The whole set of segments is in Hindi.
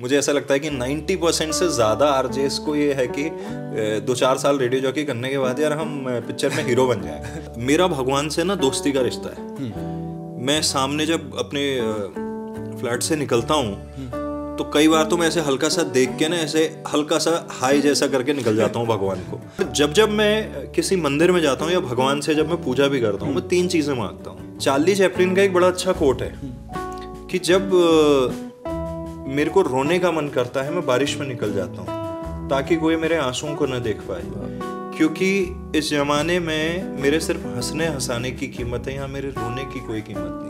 मुझे ऐसा लगता है कि 90 परसेंट से ज़्यादा आर को ये है कि दो चार साल रेडियो जॉकी करने के बाद यार हम पिक्चर में हीरो बन जाए मेरा भगवान से ना दोस्ती का रिश्ता है हम्म। मैं सामने जब अपने फ्लैट से निकलता हूँ हम्म। तो कई बार तो मैं ऐसे हल्का सा देख के ना ऐसे हल्का सा हाई जैसा करके निकल जाता हूँ भगवान को जब जब मैं किसी मंदिर में जाता हूँ या भगवान से जब मैं पूजा भी करता हूँ मैं हम्म। तीन चीज़ें मांगता हूँ चार्ली चैपलिन का एक बड़ा अच्छा कोट है कि जब मेरे को रोने का मन करता है मैं बारिश में निकल जाता हूँ ताकि कोई मेरे आंसुओं को न देख पाए क्योंकि इस ज़माने में मेरे सिर्फ हंसने हंसाने की कीमत है यहाँ मेरे रोने की कोई कीमत नहीं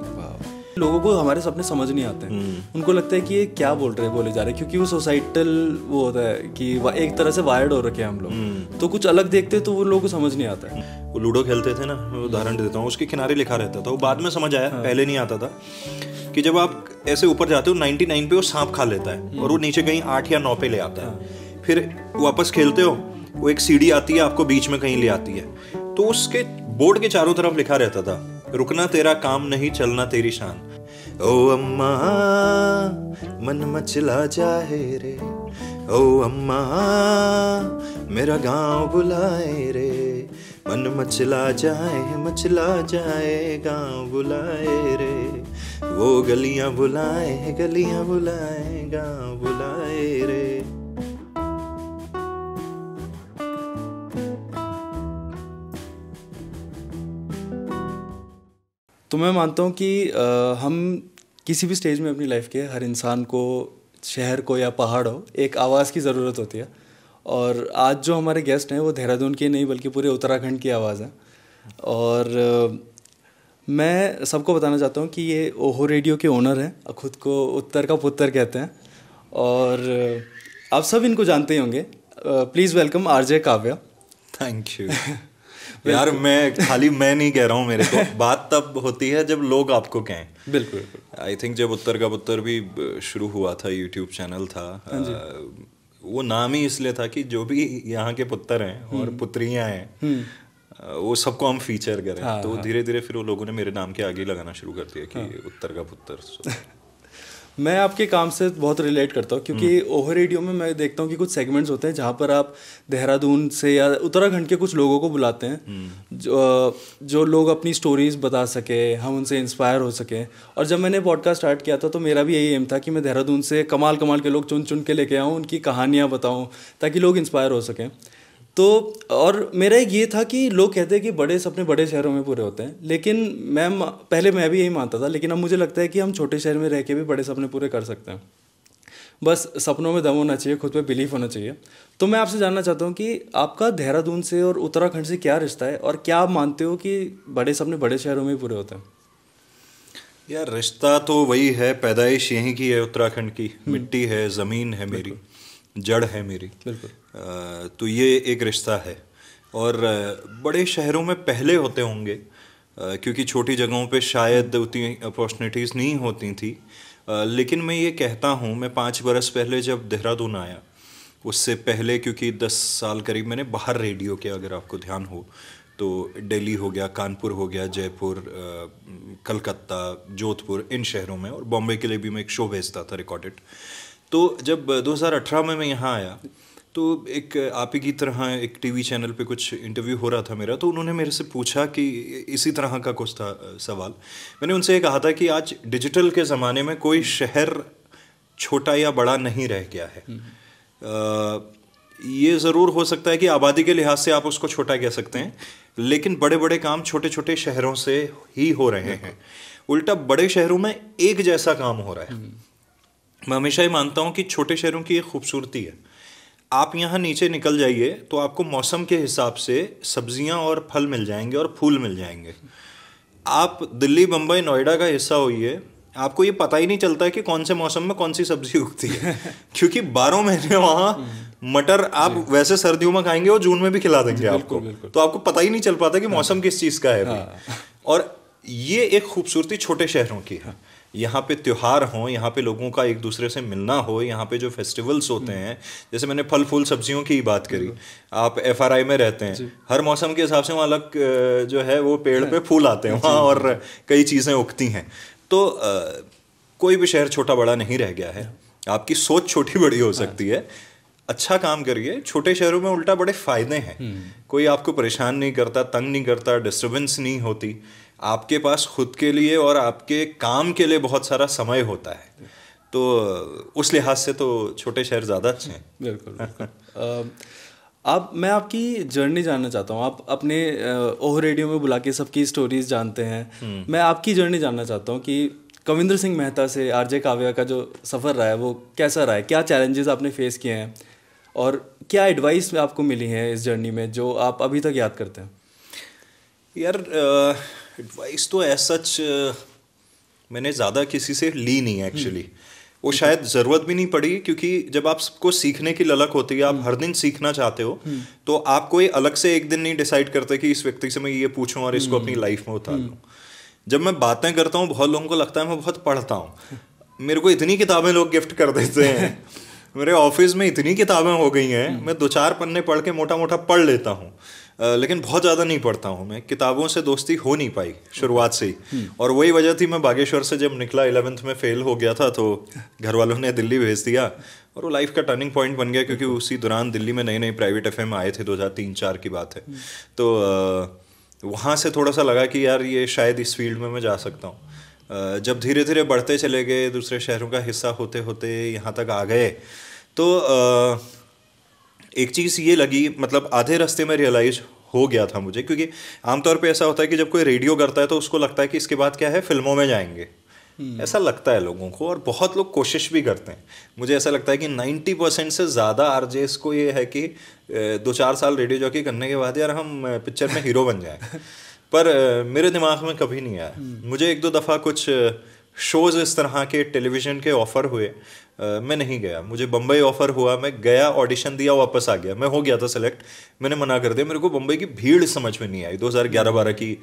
लोगों को हमारे सपने समझ नहीं आते हम्म। उनको लगता है कि ये क्या बोल रहे बोले जा रहे क्योंकि वो सोसाइटल वो होता है कि एक तरह से वायर्ड हो रखे हैं हम लोग हम्म। तो कुछ अलग देखते तो वो लोगों को समझ नहीं आता है वो लूडो खेलते थे ना उदाहरण देता हूँ उसके किनारे लिखा रहता था वो बाद में समझ आया हाँ। पहले नहीं आता था कि जब आप ऐसे ऊपर जाते हो 99 पे वो सांप खा लेता है और वो हम्म। नीचे कहीं आठ या नौ पे ले आता है हाँ। फिर वापस खेलते हो वो एक सीढ़ी आती है आपको बीच में कहीं ले आती है तो उसके बोर्ड के चारों तरफ लिखा रहता था रुकना तेरा काम नहीं चलना तेरी शान ओ अम्मा मन मचला जाए रे ओ अम्मा मेरा गांव बुलाए रे मन मचला जाए मचला जाए गांव बुलाए रे वो गलियां बुलाए गलियां बुलाए गाँव बुलाए रे तो मैं मानता हूँ कि आ, हम किसी भी स्टेज में अपनी लाइफ के हर इंसान को शहर को या पहाड़ हो एक आवाज़ की ज़रूरत होती है और आज जो हमारे गेस्ट हैं वो देहरादून के नहीं बल्कि पूरे उत्तराखंड की आवाज़ है और मैं सबको बताना चाहता हूँ कि ये ओहो रेडियो के ओनर हैं खुद को उत्तर का पुत्र कहते हैं और आप सब इनको जानते ही होंगे please welcome R J Kavya thank you यार मैं खाली मैं नहीं कह रहा हूँ मेरे को बात तब होती है जब लोग आपको कहें बिल्कुल आई थिंक जब उत्तर का पुत्र भी शुरू हुआ था यूट्यूब चैनल था हाँ वो नाम ही इसलिए था कि जो भी यहाँ के पुत्र हैं और हम्म। पुत्रियाँ हैं हम्म। वो सबको हम फीचर करें हाँ, तो हाँ। धीरे धीरे फिर वो लोगों ने मेरे नाम के आगे लगाना शुरू कर दिया कि हाँ. उत्तर का पुत्र मैं आपके काम से बहुत रिलेट करता हूँ क्योंकि हम्म। ओहो रेडियो में मैं देखता हूँ कि कुछ सेगमेंट्स होते हैं जहाँ पर आप देहरादून से या उत्तराखंड के कुछ लोगों को बुलाते हैं हम्म। जो जो लोग अपनी स्टोरीज बता सके हम उनसे इंस्पायर हो सके और जब मैंने पॉडकास्ट स्टार्ट किया था तो मेरा भी यही एम था कि मैं देहरादून से कमाल कमाल के लोग चुन चुन के लेके आऊँ उनकी कहानियाँ बताऊँ ताकि लोग इंस्पायर हो सकें तो और मेरा एक ये था कि लोग कहते हैं कि बड़े सपने बड़े शहरों में पूरे होते हैं लेकिन मैं पहले मैं भी यही मानता था लेकिन अब मुझे लगता है कि हम छोटे शहर में रह के भी बड़े सपने पूरे कर सकते हैं बस सपनों में दम होना चाहिए खुद पे बिलीफ होना चाहिए तो मैं आपसे जानना चाहता हूँ कि आपका देहरादून से और उत्तराखंड से क्या रिश्ता है और क्या आप मानते हो कि बड़े सपने बड़े शहरों में पूरे होते हैं यार रिश्ता तो वही है पैदाइश यहीं की है उत्तराखंड की हम्म। मिट्टी है ज़मीन है मेरी जड़ है मेरी तो ये एक रिश्ता है और बड़े शहरों में पहले होते होंगे क्योंकि छोटी जगहों पे शायद उतनी अपॉर्चुनिटीज़ नहीं होती थी लेकिन मैं ये कहता हूँ मैं पाँच बरस पहले जब देहरादून आया उससे पहले क्योंकि दस साल करीब मैंने बाहर रेडियो के अगर आपको ध्यान हो तो दिल्ली हो गया कानपुर हो गया जयपुर कलकत्ता जोधपुर इन शहरों में और बॉम्बे के लिए भी मैं एक शो भेजता था रिकॉर्डेड तो जब 2018 में मैं यहाँ आया तो एक आप ही की तरह एक टीवी चैनल पे कुछ इंटरव्यू हो रहा था मेरा तो उन्होंने मेरे से पूछा कि इसी तरह का कुछ था सवाल मैंने उनसे ये कहा था कि आज डिजिटल के ज़माने में कोई शहर छोटा या बड़ा नहीं रह गया है आ, हम्म। ये ज़रूर हो सकता है कि आबादी के लिहाज से आप उसको छोटा कह सकते हैं लेकिन बड़े बड़े काम छोटे छोटे शहरों से ही हो रहे हैं उल्टा बड़े शहरों में एक जैसा काम हो रहा है हम्म। मैं हमेशा ही मानता हूँ कि छोटे शहरों की एक खूबसूरती है आप यहाँ नीचे निकल जाइए तो आपको मौसम के हिसाब से सब्जियाँ और फल मिल जाएंगे और फूल मिल जाएंगे आप दिल्ली बम्बई नोएडा का हिस्सा होइए आपको ये पता ही नहीं चलता कि कौन से मौसम में कौन सी सब्जी उगती है क्योंकि बारह महीने वहाँ हम्म। मटर आप वैसे सर्दियों में खाएंगे और जून में भी खिला देंगे आपको तो आपको पता ही नहीं चल पाता कि हाँ। मौसम किस चीज़ का है हाँ। और ये एक खूबसूरती छोटे शहरों की है यहाँ पे त्यौहार हों यहाँ पे लोगों का एक दूसरे से मिलना हो यहाँ पे जो फेस्टिवल्स होते हम्म। हैं जैसे मैंने फल फूल सब्जियों की बात करी आप एफ में रहते हैं हर मौसम के हिसाब से वहाँ अलग जो है वो पेड़ पे फूल आते हैं वहाँ और कई चीज़ें उगती हैं तो कोई भी शहर छोटा बड़ा नहीं रह गया है आपकी सोच छोटी बड़ी हो हाँ। सकती है अच्छा काम करिए छोटे शहरों में उल्टा बड़े फायदे हैं हम्म। कोई आपको परेशान नहीं करता तंग नहीं करता डिस्टर्बेंस नहीं होती आपके पास खुद के लिए और आपके काम के लिए बहुत सारा समय होता है तो उस लिहाज से तो छोटे शहर ज़्यादा अच्छे हैं बिल्कुल, आप मैं आपकी जर्नी जानना चाहता हूँ आप अपने ओह रेडियो में बुला के सबकी स्टोरीज जानते हैं हम्म। मैं आपकी जर्नी जानना चाहता हूँ कि कविंद्र सिंह मेहता से जे काव्या का जो सफ़र रहा है वो कैसा रहा है क्या चैलेंजेस आपने फेस किए हैं और क्या एडवाइस आपको मिली है इस जर्नी में जो आप अभी तक याद करते हैं यार आ... एडवाइस तो एज सच मैंने ज़्यादा किसी से ली नहीं एक्चुअली हम्म। वो शायद ज़रूरत भी नहीं पड़ी क्योंकि जब आप सबको सीखने की ललक होती है आप हम्म। हर दिन सीखना चाहते हो हम्म। तो आप कोई अलग से एक दिन नहीं डिसाइड करते कि इस व्यक्ति से मैं ये पूछूं और इसको अपनी लाइफ में उतार लूँ जब मैं बातें करता हूँ बहुत लोगों को लगता है मैं बहुत पढ़ता हूँ मेरे को इतनी किताबें लोग गिफ्ट कर देते हैं मेरे ऑफिस में इतनी किताबें हो गई हैं मैं दो चार पन्ने पढ़ के मोटा मोटा पढ़ लेता हूँ लेकिन बहुत ज़्यादा नहीं पढ़ता हूँ मैं किताबों से दोस्ती हो नहीं पाई शुरुआत से ही हम्म। और वही वजह थी मैं बागेश्वर से जब निकला इलेवेंथ में फेल हो गया था तो घर वालों ने दिल्ली भेज दिया और वो लाइफ का टर्निंग पॉइंट बन गया क्योंकि उसी दौरान दिल्ली में नई नई प्राइवेट एफ आए थे दो हज़ार की बात है हम्म। तो वहाँ से थोड़ा सा लगा कि यार ये शायद इस फील्ड में मैं जा सकता हूँ जब धीरे धीरे बढ़ते चले गए दूसरे शहरों का हिस्सा होते होते यहाँ तक आ गए तो एक चीज़ ये लगी मतलब आधे रास्ते में रियलाइज़ हो गया था मुझे क्योंकि आमतौर पे ऐसा होता है कि जब कोई रेडियो करता है तो उसको लगता है कि इसके बाद क्या है फिल्मों में जाएंगे हम्म। ऐसा लगता है लोगों को और बहुत लोग कोशिश भी करते हैं मुझे ऐसा लगता है कि 90 परसेंट से ज़्यादा आर को ये है कि दो चार साल रेडियो जॉकी करने के बाद यार हम पिक्चर में हीरो बन जाएं पर मेरे दिमाग में कभी नहीं आया हम्म। मुझे एक दो दफ़ा कुछ शोज़ इस तरह के टेलीविज़न के ऑफ़र हुए आ, मैं नहीं गया मुझे बम्बई ऑफ़र हुआ मैं गया ऑडिशन दिया वापस आ गया मैं हो गया था सेलेक्ट मैंने मना कर दिया मेरे को बम्बई की भीड़ समझ में नहीं आई 2011-12 की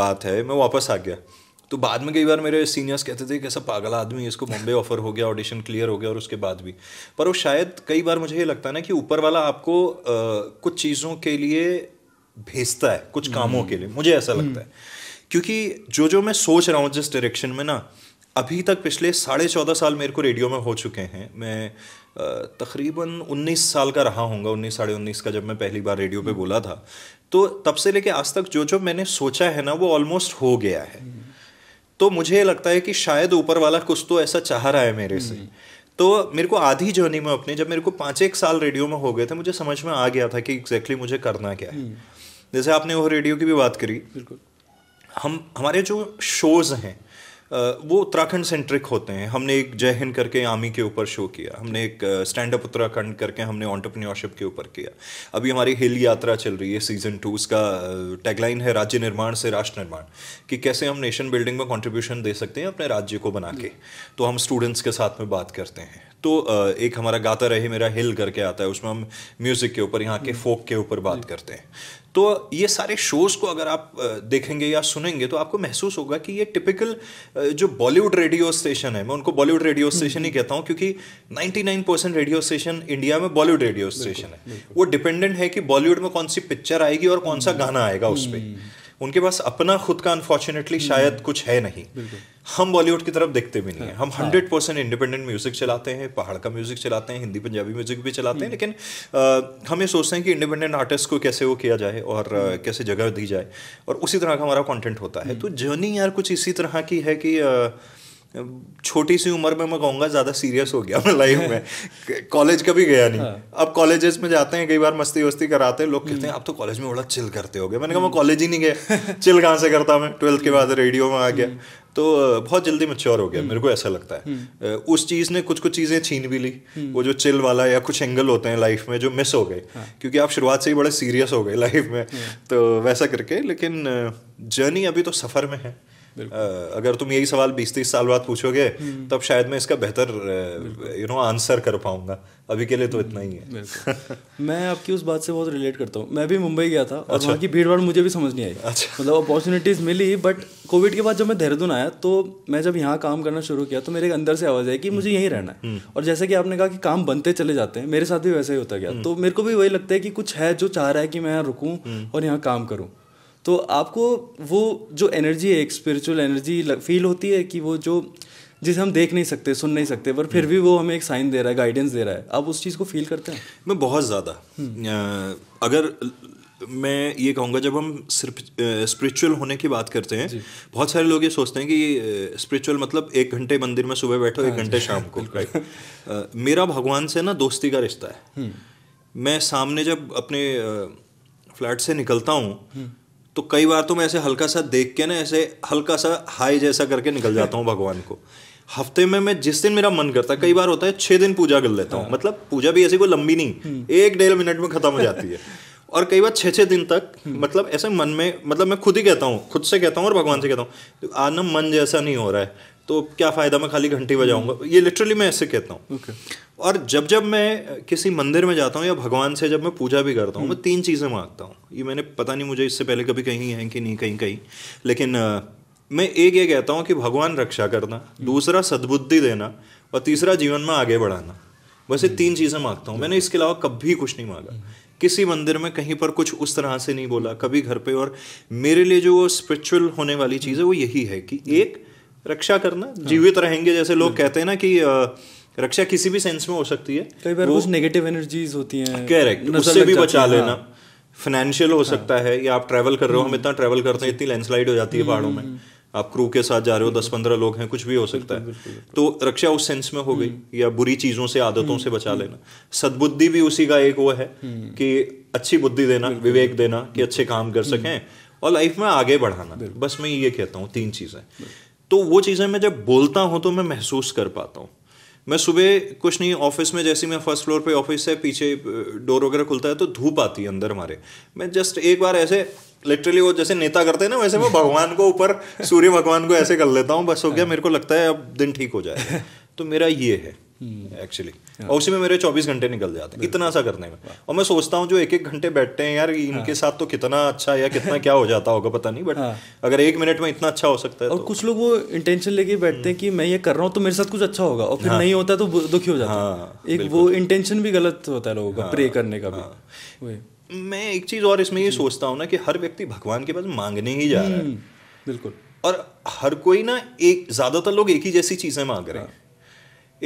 बात है मैं वापस आ गया तो बाद में कई बार मेरे सीनियर्स कहते थे कैसा पागल आदमी इसको बम्बई ऑफ़र हो गया ऑडिशन क्लियर हो गया और उसके बाद भी पर वो शायद कई बार मुझे ये लगता है ना कि ऊपर वाला आपको आ, कुछ चीज़ों के लिए भेजता है कुछ कामों हम्म। के लिए मुझे ऐसा लगता है हम्म। क्योंकि जो जो मैं सोच रहा हूँ जिस डायरेक्शन में ना अभी तक पिछले साढ़े चौदह साल मेरे को रेडियो में हो चुके हैं मैं तकरीबन उन्नीस साल का रहा हूँ उन्नीस साढ़े उन्नीस का जब मैं पहली बार रेडियो पे बोला था तो तब से लेके आज तक जो जो मैंने सोचा है ना वो ऑलमोस्ट हो गया है तो मुझे लगता है कि शायद ऊपर वाला कुछ तो ऐसा चाह रहा है मेरे से हम्म। तो मेरे को आधी जर्नी में अपने जब मेरे को पाँच एक साल रेडियो में हो गए थे मुझे समझ में आ गया था कि एग्जैक्टली exactly मुझे करना क्या है हम्म। जैसे आपने वो रेडियो की भी बात करी बिल्कुल हम हमारे जो शोज़ हैं वो उत्तराखंड सेंट्रिक होते हैं हमने एक जय हिंद करके आर्मी के ऊपर शो किया हमने एक स्टैंड अप उत्तराखंड करके हमने ऑन्टरप्रन्योरशिप के ऊपर किया अभी हमारी हिल यात्रा चल रही है सीजन टू उसका टैगलाइन है राज्य निर्माण से राष्ट्र निर्माण कि कैसे हम नेशन बिल्डिंग में कॉन्ट्रीब्यूशन दे सकते हैं अपने राज्य को बना के तो हम स्टूडेंट्स के साथ में बात करते हैं तो एक हमारा गाता रहे मेरा हिल करके आता है उसमें हम म्यूज़िक के ऊपर यहाँ के हम्म। फोक के ऊपर बात हम्म। करते हैं तो ये सारे शोज़ को अगर आप देखेंगे या सुनेंगे तो आपको महसूस होगा कि ये टिपिकल जो बॉलीवुड रेडियो स्टेशन है मैं उनको बॉलीवुड रेडियो हम्म। स्टेशन ही कहता हूँ क्योंकि 99 परसेंट रेडियो स्टेशन इंडिया में बॉलीवुड रेडियो स्टेशन है वो डिपेंडेंट है कि बॉलीवुड में कौन सी पिक्चर आएगी और कौन सा गाना आएगा उस पर उनके पास अपना खुद का अनफॉर्चुनेटली शायद कुछ है नहीं हम बॉलीवुड की तरफ देखते भी नहीं है हाँ, हम हंड्रेड परसेंट इंडिपेंडेंट म्यूजिक चलाते हैं पहाड़ का म्यूजिक चलाते हैं हिंदी पंजाबी म्यूजिक भी चलाते हैं हम्म। लेकिन हम ये सोचते हैं कि इंडिपेंडेंट आर्टिस्ट को कैसे वो किया जाए और हम्म। कैसे जगह दी जाए और उसी तरह का हमारा कॉन्टेंट होता है हम्म। तो जर्नी यार कुछ इसी तरह की है कि छोटी सी उम्र में मैं कहूँगा ज़्यादा सीरियस हो गया मैं लाइफ में कॉलेज कभी गया नहीं हाँ। अब कॉलेजेस में जाते हैं कई बार मस्ती वस्ती कराते हैं लोग कहते हैं हम्म। अब तो कॉलेज में बड़ा चिल करते हो गए मैंने कहा हम्म। मैं कॉलेज ही नहीं गया चिल कहाँ से करता मैं ट्वेल्थ के बाद रेडियो में आ गया हम्म। तो बहुत जल्दी मच्योर हो गया मेरे को ऐसा लगता है उस चीज़ ने कुछ कुछ चीज़ें छीन भी ली वो जो चिल वाला या कुछ एंगल होते हैं लाइफ में जो मिस हो गए हाँ। क्योंकि आप शुरुआत से ही बड़े सीरियस हो गए लाइफ में हाँ। तो वैसा करके लेकिन जर्नी अभी तो सफ़र में है अगर तुम यही सवाल बीस तीस साल बाद पूछोगे हम्म। तब शायद मैं इसका बेहतर यू नो आंसर कर पाऊंगा अभी के लिए तो इतना ही है मैं आपकी उस बात से बहुत रिलेट करता हूँ मैं भी मुंबई गया था अच्छा। और की भीड़ भाड़ मुझे भी समझ नहीं आई अच्छा। मतलब अपॉर्चुनिटीज़ मिली बट कोविड के बाद जब मैं देहरादून आया तो मैं जब यहाँ काम करना शुरू किया तो मेरे अंदर से आवाज़ आई कि हम्म। मुझे यहीं रहना है हम्म। और जैसे कि आपने कहा कि काम बनते चले जाते हैं मेरे साथ भी वैसा ही होता गया तो मेरे को भी वही लगता है कि कुछ है जो चाह रहा है कि मैं यहाँ रुकूँ और यहाँ काम करूँ तो आपको वो जो एनर्जी है एक स्पिरिचुअल एनर्जी फील होती है कि वो जो जिसे हम देख नहीं सकते सुन नहीं सकते पर फिर हम्म। भी वो हमें एक साइन दे रहा है गाइडेंस दे रहा है आप उस चीज़ को फील करते हैं मैं बहुत ज़्यादा हम्म। अगर मैं ये कहूँगा जब हम सिर्फ स्पिरिचुअल होने की बात करते हैं बहुत सारे लोग ये सोचते हैं कि स्पिरिचुअल मतलब एक घंटे मंदिर में सुबह बैठो एक हाँ घंटे शाम को मेरा भगवान से ना दोस्ती का रिश्ता है हम्म। मैं सामने जब अपने फ्लैट से निकलता हूँ तो कई बार तो मैं ऐसे हल्का सा देख के ना ऐसे हल्का सा हाई जैसा करके निकल जाता हूँ भगवान को हफ्ते में मैं जिस दिन मेरा मन करता है कई बार होता है छह दिन पूजा कर लेता हूँ हाँ। मतलब पूजा भी ऐसी कोई लंबी नहीं हम्म। एक डेढ़ मिनट में खत्म हो जाती है और कई बार छः छः दिन तक हम्म। मतलब ऐसे मन में मतलब मैं खुद ही कहता हूँ खुद से कहता हूँ और भगवान से कहता हूँ तो आज ना मन जैसा नहीं हो रहा है तो क्या फ़ायदा मैं खाली घंटी बजाऊंगा ये लिटरली मैं ऐसे कहता हूँ okay. और जब जब मैं किसी मंदिर में जाता हूँ या भगवान से जब मैं पूजा भी करता हूँ मैं हम्म। तीन चीज़ें मांगता हूँ ये मैंने पता नहीं मुझे इससे पहले कभी कहीं है कि नहीं कहीं कहीं लेकिन मैं एक ये कहता हूँ कि भगवान रक्षा करना हम्म। दूसरा सद्बुद्धि देना और तीसरा जीवन में आगे बढ़ाना वैसे हम्म। तीन चीज़ें मांगता हूँ मैंने इसके अलावा कभी कुछ नहीं मांगा किसी मंदिर में कहीं पर कुछ उस तरह से नहीं बोला कभी घर पे और मेरे लिए जो स्पिरिचुअल होने वाली चीज़ है वो यही है कि एक रक्षा करना हाँ। जीवित रहेंगे जैसे लोग कहते हैं ना कि रक्षा किसी भी सेंस में हो सकती है कई बार कुछ नेगेटिव एनर्जीज होती हैं करेक्ट उससे भी बचा लेना फाइनेंशियल हाँ। हो सकता हाँ। है या आप ट्रैवल कर रहे हो हम हम्म। इतना ट्रैवल करते हैं इतनी लैंडस्लाइड हो जाती है हम्म, पहाड़ों में हम्म, आप क्रू के साथ जा रहे हो दस पंद्रह लोग हैं कुछ भी हो सकता है तो रक्षा उस सेंस में हो गई या बुरी चीजों से आदतों से बचा लेना सदबुद्धि भी उसी का एक वो है कि अच्छी बुद्धि देना विवेक देना कि अच्छे काम कर सकें और लाइफ में आगे बढ़ाना बस मैं ये कहता हूँ तीन चीजें तो वो चीजें मैं जब बोलता हूँ तो मैं महसूस कर पाता हूँ मैं सुबह कुछ नहीं ऑफिस में जैसे मैं फर्स्ट फ्लोर पे ऑफिस है पीछे डोर वगैरह खुलता है तो धूप आती है अंदर हमारे मैं जस्ट एक बार ऐसे लिटरली वो जैसे नेता करते हैं ना वैसे मैं भगवान को ऊपर सूर्य भगवान को ऐसे कर लेता हूँ बस हो गया मेरे को लगता है अब दिन ठीक हो जाए तो मेरा ये है एक्चुअली hmm. और उसी में मेरे चौबीस घंटे निकल जाते हैं इतना सा करने में और मैं सोचता हूँ जो एक एक घंटे बैठते हैं यार इनके हाँ। साथ तो कितना अच्छा या कितना क्या हो जाता होगा पता नहीं बट हाँ। अगर एक मिनट में इतना अच्छा हो सकता है और तो। कुछ लोग वो इंटेंशन लेके बैठते हैं hmm. कि मैं ये कर रहा हूँ तो मेरे साथ कुछ अच्छा होगा और फिर हाँ। नहीं होता तो दुखी हो जाता है एक वो इंटेंशन भी गलत होता है लोगों का प्रे करने का भी मैं एक चीज़ और इसमें ये सोचता हूँ ना कि हर व्यक्ति भगवान के पास मांगने ही जा रहा है hmm, बिल्कुल और हर कोई ना एक ज़्यादातर लोग एक ही जैसी चीज़ें मांग रहे हैं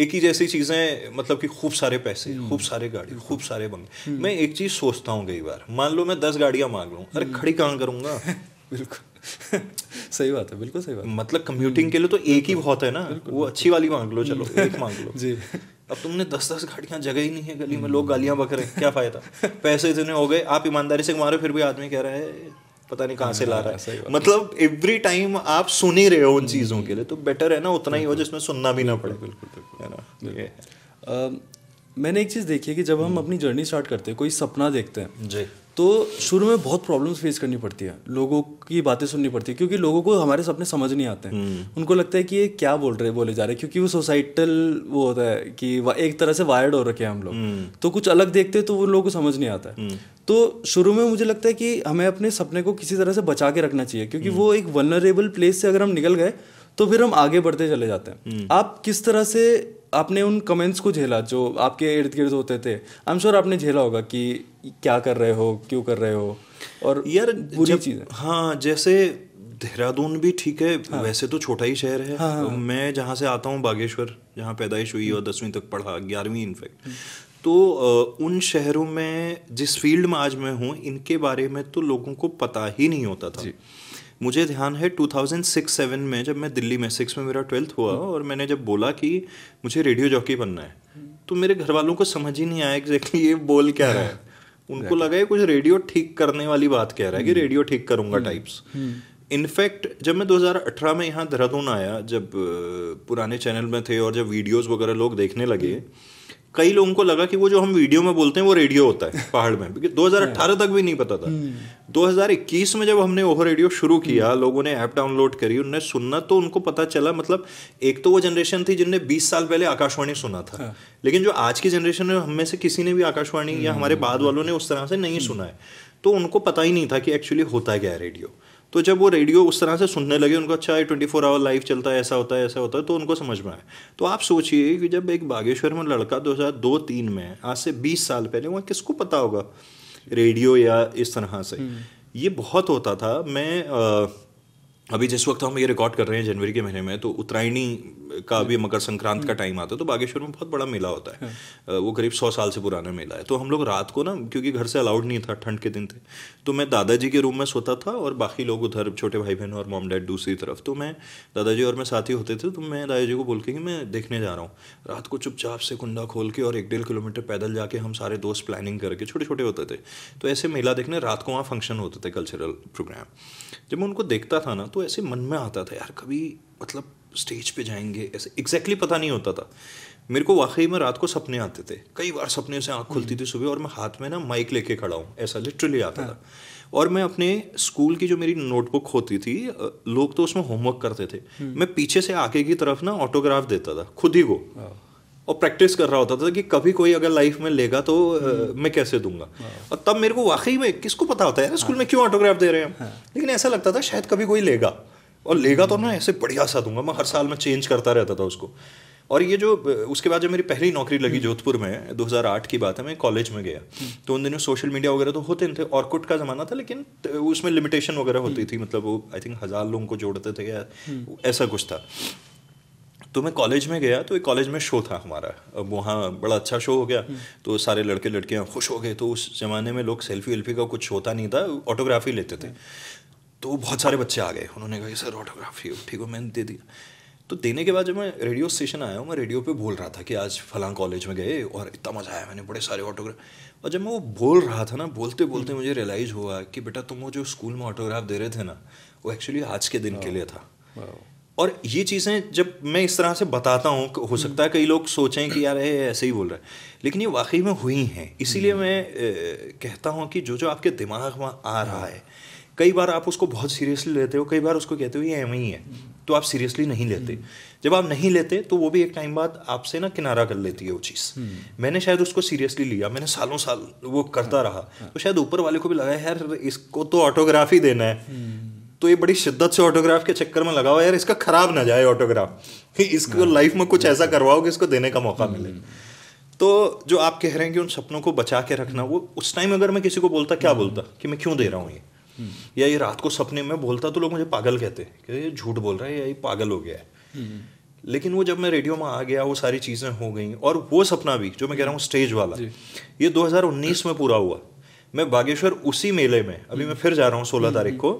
एक ही जैसी चीज़ें मतलब कि खूब सारे पैसे हम्म। खूब सारे गाड़ी खूब सारे बंगले हम्म। मैं एक चीज़ सोचता हूँ कई बार मान लो मैं दस गाड़ियां मांग लू अरे हम्म। खड़ी कहाँ करूंगा बिल्कुल सही बात है बिल्कुल सही बात मतलब कम्यूटिंग के लिए तो एक ही बहुत है ना वो अच्छी वाली मांग लो चलो एक मांग लो जी अब तुमने दस दस गाड़ियाँ जगह ही नहीं है गली में लोग गालियां बक रहे हैं क्या फ़ायदा पैसे इतने हो गए आप ईमानदारी से कमा रहे फिर भी आदमी कह रहा है पता नहीं कहाँ से ला हाँ, रहा है मतलब एवरी टाइम आप सुन ही रहे हो उन चीज़ों के लिए तो बेटर है ना उतना ही हो जिसमें सुनना भी ना पड़े बिल्कुल है ना मैंने एक चीज़ देखी है कि जब हम हम्म। अपनी जर्नी स्टार्ट करते हैं कोई सपना देखते हैं जी तो शुरू में बहुत प्रॉब्लम्स फेस करनी पड़ती है लोगों की बातें सुननी पड़ती है क्योंकि लोगों को हमारे सपने समझ नहीं आते हैं हम्म। उनको लगता है कि ये क्या बोल रहे बोले जा रहे क्योंकि वो सोसाइटल वो होता है कि एक तरह से वायर्ड हो रखे हैं हम लोग हम्म। तो कुछ अलग देखते हैं तो वो लोगों को समझ नहीं आता है हम्म। तो शुरू में मुझे लगता है कि हमें अपने सपने को किसी तरह से बचा के रखना चाहिए क्योंकि वो एक वनरेबल प्लेस से अगर हम निकल गए तो फिर हम आगे बढ़ते चले जाते हैं आप किस तरह से आपने उन कमेंट्स को झेला जो आपके इर्द गिर्द होते थे आई एम श्योर आपने झेला होगा कि क्या कर रहे हो क्यों कर रहे हो और यार बुरी चीज़ हाँ जैसे देहरादून भी ठीक है हाँ। वैसे तो छोटा ही शहर है हाँ, हाँ। तो मैं जहाँ से आता हूँ बागेश्वर जहाँ पैदाइश हुई और दसवीं तक पढ़ा ग्यारहवीं इनफैक्ट हम्म। तो उन शहरों में जिस फील्ड में आज मैं हूँ इनके बारे में तो लोगों को पता ही नहीं होता था मुझे ध्यान है 2006-7 में जब मैं दिल्ली में सिक्स में मेरा ट्वेल्थ हुआ हम्म। और मैंने जब बोला कि मुझे रेडियो जॉकी बनना है हम्म। तो मेरे घर वालों को समझ ही नहीं आया एग्जैक्टली ये बोल क्या रहा है उनको लगा ये कुछ रेडियो ठीक करने वाली बात कह रहा है कि रेडियो हम्म। ठीक करूंगा टाइप्स इनफैक्ट जब मैं 2018 में यहाँ देहरादून आया जब पुराने चैनल में थे और जब वीडियोस वगैरह लोग देखने लगे कई लोगों को लगा कि वो जो हम वीडियो में बोलते हैं वो रेडियो होता है पहाड़ में क्योंकि 2018 तक भी नहीं पता था 2021 हम्म। में जब हमने ओवर रेडियो शुरू किया हम्म। लोगों ने ऐप डाउनलोड करी उनने सुनना तो उनको पता चला मतलब एक तो वो जनरेशन थी जिनने 20 साल पहले आकाशवाणी सुना था हाँ। लेकिन जो आज की जनरेशन है हमें से किसी ने भी आकाशवाणी या हमारे हम्म। बाद वालों ने उस तरह से नहीं सुना है तो उनको पता ही नहीं था कि एक्चुअली होता क्या है रेडियो तो जब वो रेडियो उस तरह से सुनने लगे उनको अच्छा है ट्वेंटी फोर आवर लाइव चलता है ऐसा होता है ऐसा होता है तो उनको समझ में आए तो आप सोचिए कि जब एक बागेश्वर में लड़का दो हज़ार दो तीन में आज से बीस साल पहले वहाँ किसको पता होगा रेडियो या इस तरह से हम्म। ये बहुत होता था मैं आ, अभी जिस वक्त हम ये रिकॉर्ड कर रहे हैं जनवरी के महीने में तो उत्तरायणी का अभी मकर संक्रांत का टाइम आता है तो बागेश्वर में बहुत बड़ा मेला होता है, हाँ। वो करीब सौ साल से पुराना मेला है तो हम लोग रात को ना क्योंकि घर से अलाउड नहीं था ठंड के दिन थे तो मैं दादाजी के रूम में सोता था और बाकी लोग उधर छोटे भाई बहन और मॉम डैड दूसरी तरफ तो मैं दादाजी और मैं साथी होते थे तो मैं दादाजी को बोल के कि मैं देखने जा रहा हूँ रात को चुपचाप से कुंडा खोल के और एक डेढ़ किलोमीटर पैदल जाके हम सारे दोस्त प्लानिंग करके छोटे छोटे होते थे तो ऐसे मेला देखने रात को वहाँ फंक्शन होते थे कल्चरल प्रोग्राम जब मैं उनको देखता था ना तो ऐसे मन में आता था यार कभी मतलब स्टेज पे जाएंगे ऐसे एग्जैक्टली exactly पता नहीं होता था मेरे को वाकई में रात को सपने आते थे कई बार सपने से आँख खुलती थी हम्म। सुबह और मैं हाथ में ना माइक लेके खड़ा हूँ ऐसा लिटरली आता हाँ। था और मैं अपने स्कूल की जो मेरी नोटबुक होती थी लोग तो उसमें होमवर्क करते थे हम्म। मैं पीछे से आगे की तरफ ना ऑटोग्राफ देता था खुद ही को और प्रैक्टिस कर रहा होता था कि कभी कोई अगर लाइफ में लेगा तो हम्म। मैं कैसे दूंगा हाँ। और तब मेरे को वाकई में किसको पता होता है यार स्कूल में क्यों ऑटोग्राफ दे रहे हैं हाँ। लेकिन ऐसा लगता था शायद कभी कोई लेगा और लेगा तो ना हम्म। ऐसे बढ़िया सा दूंगा मैं हर साल में चेंज करता रहता था उसको और ये जो उसके बाद जब मेरी पहली नौकरी लगी हम्म। जोधपुर में 2008 की बात है मैं कॉलेज में गया तो उन दिनों सोशल मीडिया वगैरह तो होते नहीं थे ऑर्कुट का ज़माना था लेकिन उसमें लिमिटेशन वगैरह होती थी मतलब वो आई थिंक हज़ार लोगों को जोड़ते थे या ऐसा कुछ था तो मैं कॉलेज में गया तो एक कॉलेज में शो था हमारा अब वहाँ बड़ा अच्छा शो हो गया हम्म। तो सारे लड़के लड़कियाँ खुश हो गए तो उस ज़माने में लोग सेल्फी वेल्फी का कुछ होता नहीं था ऑटोग्राफी लेते थे हम्म। तो बहुत सारे बच्चे आ गए उन्होंने कहा सर ऑटोग्राफी हो ठीक हो मैंने दे दिया तो देने के बाद जब मैं रेडियो स्टेशन आया हूँ मैं रेडियो पे बोल रहा था कि आज फलां कॉलेज में गए और इतना मज़ा आया मैंने बड़े सारे ऑटोग्राफ और जब मैं वो बोल रहा था ना बोलते बोलते हम्म। मुझे रियलाइज़ हुआ कि बेटा तुम वो जो स्कूल में ऑटोग्राफ दे रहे थे ना वो एक्चुअली आज के दिन के हाँ। लिए था और ये चीज़ें जब मैं इस तरह से बताता हूँ हो सकता है कई लोग सोचें कि यार ये ऐसे ही बोल रहा है लेकिन ये वाकई में हुई हैं इसीलिए हम्म। मैं ए, कहता हूँ कि जो जो आपके दिमाग में आ रहा है कई बार आप उसको बहुत सीरियसली लेते हो कई बार उसको कहते हो ये एम ही है तो आप सीरियसली नहीं लेते हम्म। जब आप नहीं लेते तो वो भी एक टाइम बाद आपसे ना किनारा कर लेती है वो चीज़ हम्म। मैंने शायद उसको सीरियसली लिया मैंने सालों साल वो करता हाँ, रहा हाँ। तो शायद ऊपर वाले को भी लगा यार इसको तो ऑटोग्राफी देना है तो ये बड़ी शिद्दत से ऑटोग्राफ के चक्कर में लगा हुआ यार इसका खराब ना जाए ऑटोग्राफ इसको लाइफ हाँ। में कुछ ऐसा हाँ। करवाओ कि इसको देने का मौका मिले हम्म। तो जो आप कह रहे हैं कि उन सपनों को बचा के रखना वो उस टाइम अगर मैं किसी को बोलता क्या हम्म। बोलता कि मैं क्यों दे रहा हूँ ये हम्म। या ये रात को सपने में बोलता तो लोग मुझे पागल कहते कि ये झूठ बोल रहा है या ये पागल हो गया है लेकिन वो जब मैं रेडियो में आ गया वो सारी चीज़ें हो गई और वो सपना भी जो मैं कह रहा हूँ स्टेज वाला ये 2019 में पूरा हुआ मैं बागेश्वर उसी मेले में अभी मैं फिर जा रहा हूँ सोलह तारीख को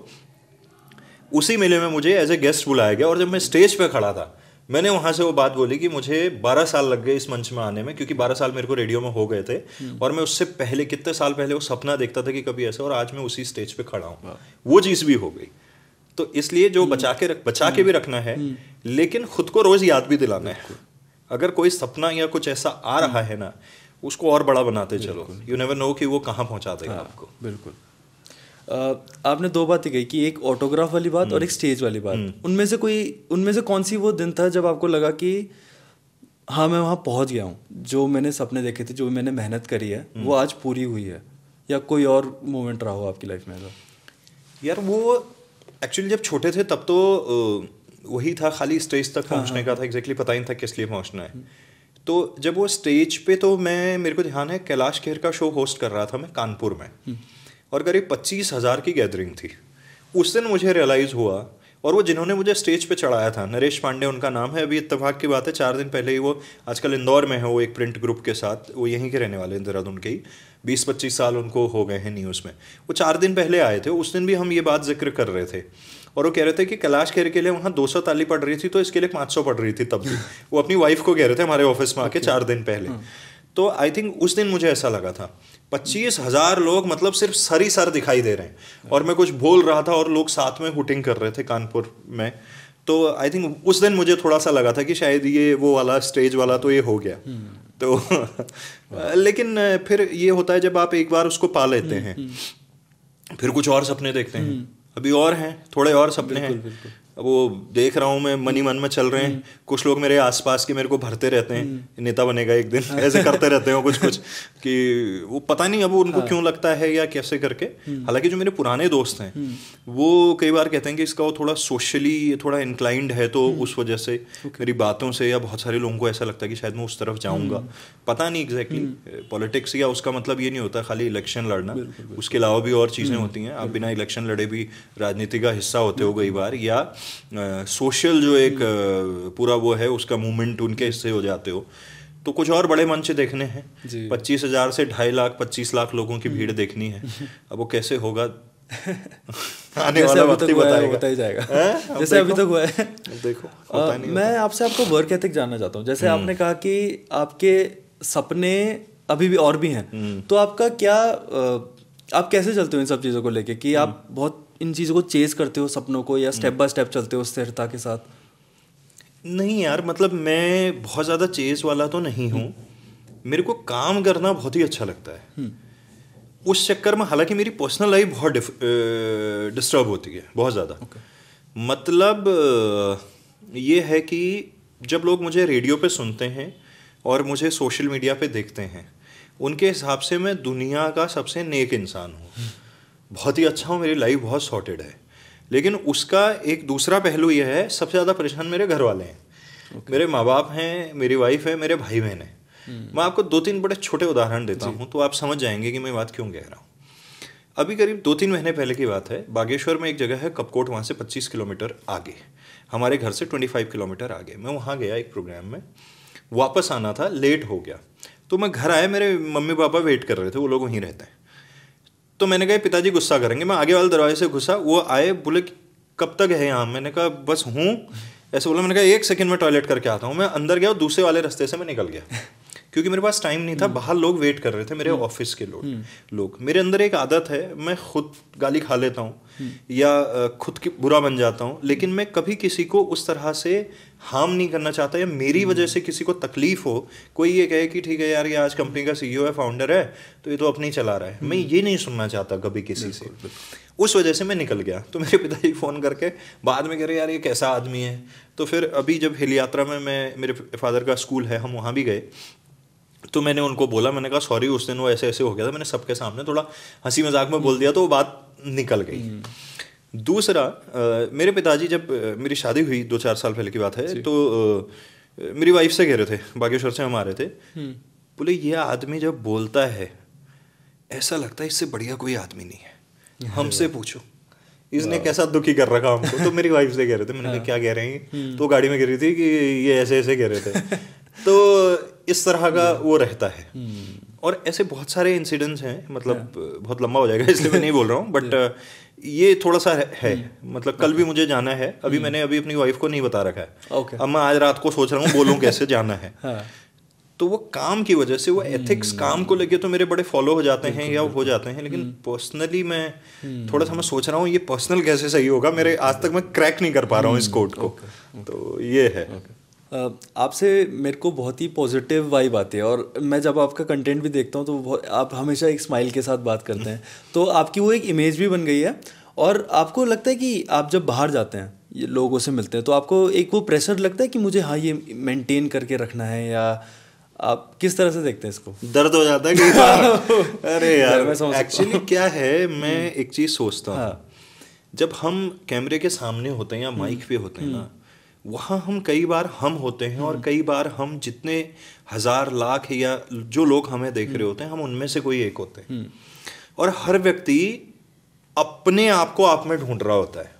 उसी मेले में मुझे एज ए गेस्ट बुलाया गया और जब मैं स्टेज पर खड़ा था मैंने वहाँ से वो बात बोली कि मुझे 12 साल लग गए इस मंच में आने में क्योंकि 12 साल मेरे को रेडियो में हो गए थे हम्म। और मैं उससे पहले कितने साल पहले वो सपना देखता था कि कभी ऐसा और आज मैं उसी स्टेज पे खड़ा हूँ वो चीज़ भी हो गई तो इसलिए जो हम्म। बचा के रख बचा के भी हम्म। रखना है लेकिन खुद को रोज़ याद भी दिलाना है अगर कोई सपना या कुछ ऐसा आ रहा है ना उसको और बड़ा बनाते चलो यू नेवर नो कि वो कहाँ पहुँचा देगा हाँ, आपको बिल्कुल आपने दो बातें कही कि एक ऑटोग्राफ वाली बात और एक स्टेज हम्म। वाली बात हम्म। उनमें से कोई उनमें से कौन सी वो दिन था जब आपको लगा कि हाँ मैं वहाँ पहुँच गया हूँ जो मैंने सपने देखे थे जो मैंने मेहनत करी है वो हम्म। आज पूरी हुई है या कोई और मोमेंट रहा हो आपकी लाइफ में ऐसा यार वो एक्चुअली जब छोटे थे तब तो वही था खाली स्टेज तक हाँ, पहुँचने हाँ। का था एग्जैक्टली पता ही नहीं था किस लिए पहुँचना है तो जब वो स्टेज पे तो मैं मेरे को ध्यान है कैलाश खेर का शो होस्ट कर रहा था मैं कानपुर में और करीब पच्चीस हज़ार की गैदरिंग थी उस दिन मुझे रियलाइज़ हुआ और वो जिन्होंने मुझे स्टेज पे चढ़ाया था नरेश पांडे उनका नाम है अभी इतफाक़ की बात है चार दिन पहले ही वो आजकल इंदौर में है वो एक प्रिंट ग्रुप के साथ वो यहीं के रहने वाले हैं देहरादून के ही बीस पच्चीस साल उनको हो गए हैं न्यूज़ में वो चार दिन पहले आए थे उस दिन भी हम ये बात जिक्र कर रहे थे और वो कह रहे थे कि कैलाश खेर के लिए वहाँ सौ ताली पड़ रही थी तो इसके लिए सौ पड़ रही थी तब भी वो अपनी वाइफ को कह रहे थे हमारे ऑफिस में आके चार दिन पहले हाँ। तो आई थिंक उस दिन मुझे ऐसा लगा था पच्चीस हजार लोग मतलब सिर्फ सर ही सर दिखाई दे रहे हैं और मैं कुछ बोल रहा था और लोग साथ में हुटिंग कर रहे थे कानपुर में तो आई थिंक उस दिन मुझे थोड़ा सा लगा था कि शायद ये वो वाला स्टेज वाला तो ये हो गया हम्म। तो लेकिन फिर ये होता है जब आप एक बार उसको पा लेते हम्म, हैं हम्म। फिर कुछ और सपने देखते हैं अभी और हैं थोड़े और सपने हैं अब वो देख रहा हूँ मैं मनी मन में चल रहे हैं हम्म। कुछ लोग मेरे आसपास के मेरे को भरते रहते हैं हम्म। नेता बनेगा एक दिन ऐसे करते रहते हो कुछ कुछ कि वो पता नहीं अब उनको हाँ। क्यों लगता है या कैसे करके हम्म। हालांकि जो मेरे पुराने दोस्त हैं वो कई बार कहते हैं कि इसका वो थोड़ा सोशली थोड़ा इंक्लाइंड है तो उस वजह से मेरी बातों से या बहुत सारे लोगों को ऐसा लगता है कि शायद मैं उस तरफ जाऊँगा पता नहीं एग्जैक्टली पॉलिटिक्स या उसका मतलब ये नहीं होता खाली इलेक्शन लड़ना उसके अलावा भी और चीज़ें होती हैं आप बिना इलेक्शन लड़े भी राजनीति का हिस्सा होते हो कई बार या सोशल जो एक पूरा वो है उसका मूवमेंट उनके हिस्से हो जाते हो तो कुछ और बड़े मंच देखने हैं पच्चीस हजार से ढाई लाख पच्चीस लाख लोगों की भीड़ हम्म। देखनी है अब वो कैसे होगा आने वाला अभी ही हुआ है बताया जाएगा है? जैसे अभी तक हुआ है देखो आ, मैं आपसे आपको वर्क एथिक जानना चाहता हूँ जैसे हम्म। आपने कहा कि आपके सपने अभी भी और भी हैं हम्म। तो आपका क्या आप कैसे चलते हो इन सब चीज़ों को लेके कि आप बहुत इन चीज़ों को चेज करते हो सपनों को या स्टेप बाय स्टेप चलते हो स्थिरता के साथ नहीं यार मतलब मैं बहुत ज़्यादा चेज वाला तो नहीं हूँ मेरे को काम करना बहुत ही अच्छा लगता है हम्म। उस चक्कर में हालांकि मेरी पर्सनल लाइफ बहुत डिस्टर्ब होती है बहुत ज़्यादा okay. मतलब ये है कि जब लोग मुझे रेडियो पे सुनते हैं और मुझे सोशल मीडिया पे देखते हैं उनके हिसाब से मैं दुनिया का सबसे नेक इंसान हूँ हम्म। बहुत ही अच्छा हूँ मेरी लाइफ बहुत सॉर्टेड है लेकिन उसका एक दूसरा पहलू यह है सबसे ज़्यादा परेशान मेरे घर वाले हैं okay. मेरे माँ बाप हैं मेरी वाइफ है मेरे भाई बहन है hmm. मैं आपको दो तीन बड़े छोटे उदाहरण देता हूँ तो आप समझ जाएंगे कि मैं बात क्यों कह रहा हूँ अभी करीब दो तीन महीने पहले की बात है बागेश्वर में एक जगह है कपकोट वहाँ से 25 किलोमीटर आगे हमारे घर से 25 किलोमीटर आगे मैं वहाँ गया एक प्रोग्राम में वापस आना था लेट हो गया तो मैं घर आया मेरे मम्मी पापा वेट कर रहे थे वो लोग वहीं रहते हैं तो मैंने कहा पिताजी गुस्सा करेंगे मैं आगे वाले दरवाजे से घुसा वो आए बोले कब तक है यहाँ मैंने कहा बस हूँ ऐसे बोला मैंने कहा एक सेकंड में टॉयलेट करके आता हूँ मैं अंदर गया और दूसरे वाले रास्ते से मैं निकल गया क्योंकि मेरे पास टाइम नहीं था हम्म। बाहर लोग वेट कर रहे थे मेरे ऑफिस हम्म। के लोग हम्म। लोग मेरे अंदर एक आदत है मैं खुद गाली खा लेता हूँ या खुद की बुरा बन जाता हूँ लेकिन मैं कभी किसी को उस तरह से हार्म नहीं करना चाहता या मेरी हम्म। वजह से किसी को तकलीफ हो कोई ये कहे कि ठीक है यार ये आज कंपनी का सीईओ है फाउंडर है तो ये तो अपने ही चला रहा है मैं हम्म। ये नहीं सुनना चाहता कभी किसी से उस वजह से मैं निकल गया तो मेरे पिताजी फ़ोन करके बाद में कह रहे यार ये कैसा आदमी है तो फिर अभी जब हिल यात्रा में मैं मेरे फादर का स्कूल है हम वहाँ भी गए तो मैंने उनको बोला मैंने कहा सॉरी उस दिन वो ऐसे ऐसे हो गया था मैंने सबके सामने थोड़ा हंसी मजाक में बोल दिया तो वो बात निकल गई हम्म। दूसरा आ, मेरे पिताजी जब मेरी शादी हुई दो चार साल पहले की बात है तो आ, मेरी वाइफ से कह रहे थे बागेश्वर से हम आ रहे थे हम्म। बोले ये आदमी जब बोलता है ऐसा लगता है इससे बढ़िया कोई आदमी नहीं है हाँ। हमसे पूछो इसने कैसा दुखी कर रखा हमको तो मेरी वाइफ से कह रहे थे मैंने हाँ। क्या कह रहे हैं हम्म। तो गाड़ी में कह रही थी कि ये ऐसे ऐसे कह रहे थे तो इस तरह का हम्म। वो रहता है और ऐसे बहुत सारे इंसिडेंट्स हैं मतलब हाँ। बहुत लंबा हो जाएगा इसलिए मैं नहीं बोल रहा हूँ बट ये थोड़ा सा है हम्म। मतलब कल भी मुझे जाना है अभी हम्म। मैंने अभी अपनी वाइफ को नहीं बता रखा है ओके अब मैं आज रात को सोच रहा हूँ बोलूँ कैसे जाना है हाँ। तो वो काम की वजह से वो एथिक्स हम्म। काम को लेके तो मेरे बड़े फॉलो हो जाते हैं या हो जाते हैं लेकिन पर्सनली मैं थोड़ा सा मैं सोच रहा हूँ ये पर्सनल कैसे सही होगा मेरे आज तक मैं क्रैक नहीं कर पा रहा हूँ इस कोर्ट को तो ये है आपसे मेरे को बहुत ही पॉजिटिव वाइब आती है और मैं जब आपका कंटेंट भी देखता हूँ तो आप हमेशा एक स्माइल के साथ बात करते हैं तो आपकी वो एक इमेज भी बन गई है और आपको लगता है कि आप जब बाहर जाते हैं ये लोगों से मिलते हैं तो आपको एक वो प्रेशर लगता है कि मुझे हाँ ये मेंटेन करके रखना है या आप किस तरह से देखते हैं इसको दर्द हो जाता है कि अरे यार एक्चुअली क्या है मैं हम्म। एक चीज़ सोचता हूँ हाँ। जब हम कैमरे के सामने होते हैं या माइक हम्म। पे होते हैं ना हम्म। वहाँ हम कई बार हम होते हैं और हम्म। कई बार हम जितने हज़ार लाख या जो लोग हमें देख रहे हम्म। होते हैं हम उनमें से कोई एक होते हैं हम्म। और हर व्यक्ति अपने आप को आप में ढूंढ रहा होता है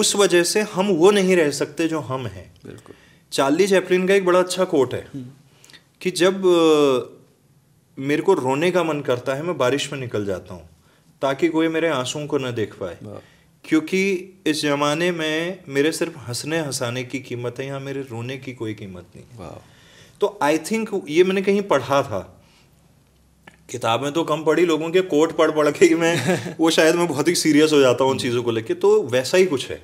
उस वजह से हम वो नहीं रह सकते जो हम हैं बिल्कुल चार्ली चैपलिन का एक बड़ा अच्छा कोट है कि जब मेरे को रोने का मन करता है मैं बारिश में निकल जाता हूँ ताकि कोई मेरे आंसुओं को न देख पाए क्योंकि इस ज़माने में मेरे सिर्फ हंसने हंसाने की कीमत है यहाँ मेरे रोने की कोई कीमत नहीं तो आई थिंक ये मैंने कहीं पढ़ा था किताबें तो कम पढ़ी लोगों के कोट पढ़ पढ़ के मैं वो शायद मैं बहुत ही सीरियस हो जाता हूँ उन चीज़ों को लेके तो वैसा ही कुछ है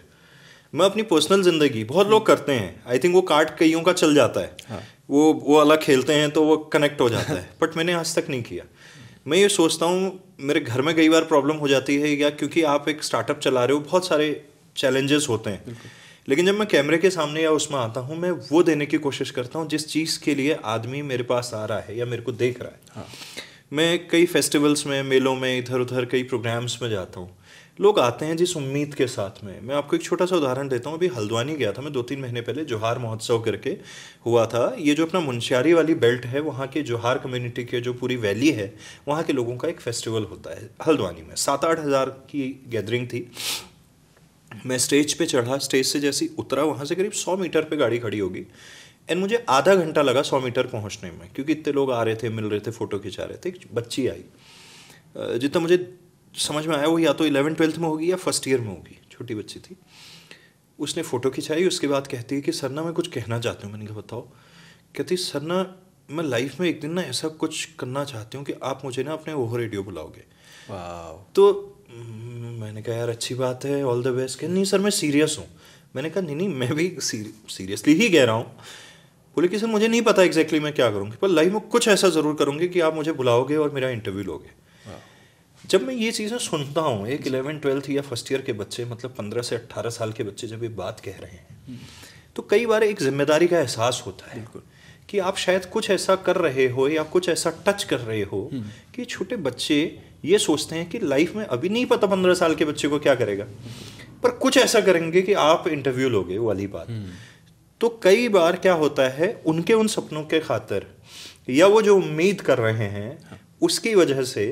मैं अपनी पर्सनल ज़िंदगी बहुत लोग करते हैं आई थिंक वो कार्ड कईयों का चल जाता है हाँ। वो वो अलग खेलते हैं तो वो कनेक्ट हो जाता है बट मैंने आज तक नहीं किया मैं ये सोचता हूँ मेरे घर में कई बार प्रॉब्लम हो जाती है या क्योंकि आप एक स्टार्टअप चला रहे हो बहुत सारे चैलेंजेस होते हैं लेकिन जब मैं कैमरे के सामने या उसमें आता हूँ मैं वो देने की कोशिश करता हूँ जिस चीज़ के लिए आदमी मेरे पास आ रहा है या मेरे को देख रहा है हाँ। मैं कई फेस्टिवल्स में मेलों में इधर उधर कई प्रोग्राम्स में जाता हूँ लोग आते हैं जिस उम्मीद के साथ में मैं आपको एक छोटा सा उदाहरण देता हूँ अभी हल्द्वानी गया था मैं दो तीन महीने पहले जोहार महोत्सव करके हुआ था ये जो अपना मुंशियारी वाली बेल्ट है वहाँ के जोहार कम्युनिटी के जो पूरी वैली है वहाँ के लोगों का एक फेस्टिवल होता है हल्द्वानी में सात आठ हज़ार की गैदरिंग थी मैं स्टेज पे चढ़ा स्टेज से जैसी उतरा वहाँ से करीब सौ मीटर पे गाड़ी खड़ी होगी एंड मुझे आधा घंटा लगा सौ मीटर पहुँचने में क्योंकि इतने लोग आ रहे थे मिल रहे थे फ़ोटो खिंचा रहे थे एक बच्ची आई जितना मुझे समझ में आया वो या तो इलेवन ट्वेल्थ में होगी या फर्स्ट ईयर में होगी छोटी बच्ची थी उसने फ़ोटो खिंचाई उसके बाद कहती है कि सर ना मैं कुछ कहना चाहती हूँ मैंने कहा बताओ कहती सर ना मैं लाइफ में एक दिन ना ऐसा कुछ करना चाहती हूँ कि आप मुझे ना अपने वो रेडियो बुलाओगे तो हम्म, मैंने कहा यार अच्छी बात है ऑल द बेस्ट कह नहीं सर मैं सीरियस हूँ मैंने कहा नहीं नहीं मैं भी सीरियसली ही कह रहा हूँ बोले कि सर मुझे नहीं पता एग्जैक्टली exactly मैं क्या करूँगी पर लाइफ में कुछ ऐसा ज़रूर करूँगी कि आप मुझे बुलाओगे और मेरा इंटरव्यू लोगे जब मैं ये चीज़ें सुनता हूँ एक इलेवन ट्वेल्थ या फर्स्ट ईयर के बच्चे मतलब पंद्रह से अट्ठारह साल के बच्चे जब ये बात कह रहे हैं हम्म। तो कई बार एक जिम्मेदारी का एहसास होता है कि आप शायद कुछ ऐसा कर रहे हो या कुछ ऐसा टच कर रहे हो हम्म। कि छोटे बच्चे ये सोचते हैं कि लाइफ में अभी नहीं पता पंद्रह साल के बच्चे को क्या करेगा पर कुछ ऐसा करेंगे कि आप इंटरव्यू लोगे वाली बात हम्म। तो कई बार क्या होता है उनके उन सपनों के खातर या वो जो उम्मीद कर रहे हैं हाँ। उसकी वजह से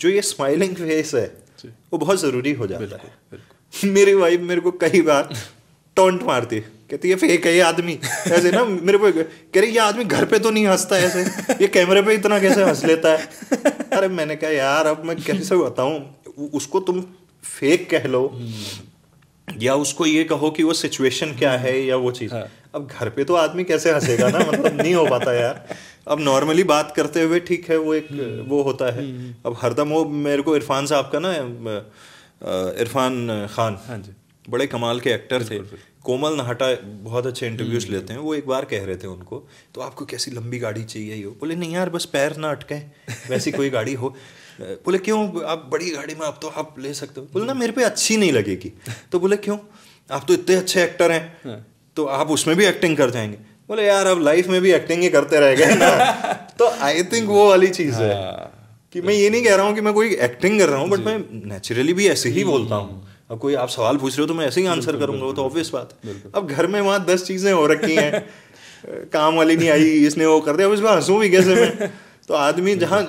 जो ये स्माइलिंग फेस है वो बहुत ज़रूरी हो जाता है मेरी वाइफ मेरे को कई बार टोंट मारती कहती है फेक है ये आदमी ऐसे ना मेरे को कह रही ये आदमी घर पे तो नहीं हंसता ऐसे ये कैमरे पे इतना कैसे हंस लेता है अरे मैंने कहा यार अब मैं कैसे बताऊँ उसको तुम फेक कह लो हम्म। या उसको ये कहो कि वो सिचुएशन क्या है या वो चीज़ हाँ। अब घर पे तो आदमी कैसे हंसेगा ना मतलब नहीं हो पाता यार अब नॉर्मली बात करते हुए ठीक है वो एक वो होता है हम्म, हम्म। अब हरदम वो मेरे को इरफान साहब का ना इरफान खान हाँ जी बड़े कमाल के एक्टर थे कोमल नाहटा बहुत अच्छे इंटरव्यूज हम्म। लेते हैं वो एक बार कह रहे थे उनको तो आपको कैसी लंबी गाड़ी चाहिए ये बोले नहीं यार बस पैर ना अटके वैसी कोई गाड़ी हो बोले क्यों आप बड़ी गाड़ी में आप तो आप ले सकते हो बोले ना मेरे पे अच्छी नहीं लगेगी तो बोले क्यों आप तो इतने अच्छे एक्टर हैं हाँ। तो आप उसमें भी एक्टिंग कर जाएंगे बोले यार अब लाइफ में भी एक्टिंग ही करते रह गए ना तो आई थिंक वो वाली चीज़ है हाँ। कि मैं ये नहीं कह रहा हूँ कि मैं कोई एक्टिंग कर रहा हूँ बट मैं नेचुरली भी ऐसे ही हम्म। बोलता हूँ अब कोई आप सवाल पूछ रहे हो तो मैं ऐसे ही आंसर करूंगा वो तो ऑब्वियस बात है अब घर में वहाँ दस चीज़ें हो रखी हैं काम वाली नहीं आई इसने वो कर दिया अब इस बार हंसूँ भी कैसे मैं तो आदमी जहाँ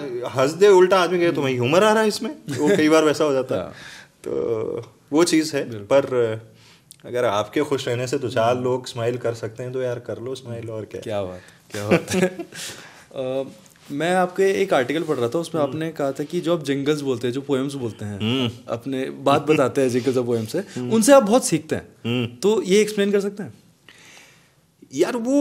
दे उल्टा आदमी कहे तुम्हें ह्यूमर आ रहा है इसमें वो कई बार वैसा हो जाता है तो वो चीज़ है पर अगर आपके खुश रहने से दो चार लोग स्माइल कर सकते हैं तो यार कर लो स्माइल और क्या क्या बात क्या बात मैं आपके एक आर्टिकल पढ़ रहा था उसमें आपने हम्म। कहा था कि जो आप जिंगल्स बोलते हैं जो पोएम्स बोलते हैं हम्म। अपने बात बताते हैं जिंगल्स और पोएम से हम्म। उनसे आप बहुत सीखते हैं तो ये एक्सप्लेन कर सकते हैं यार वो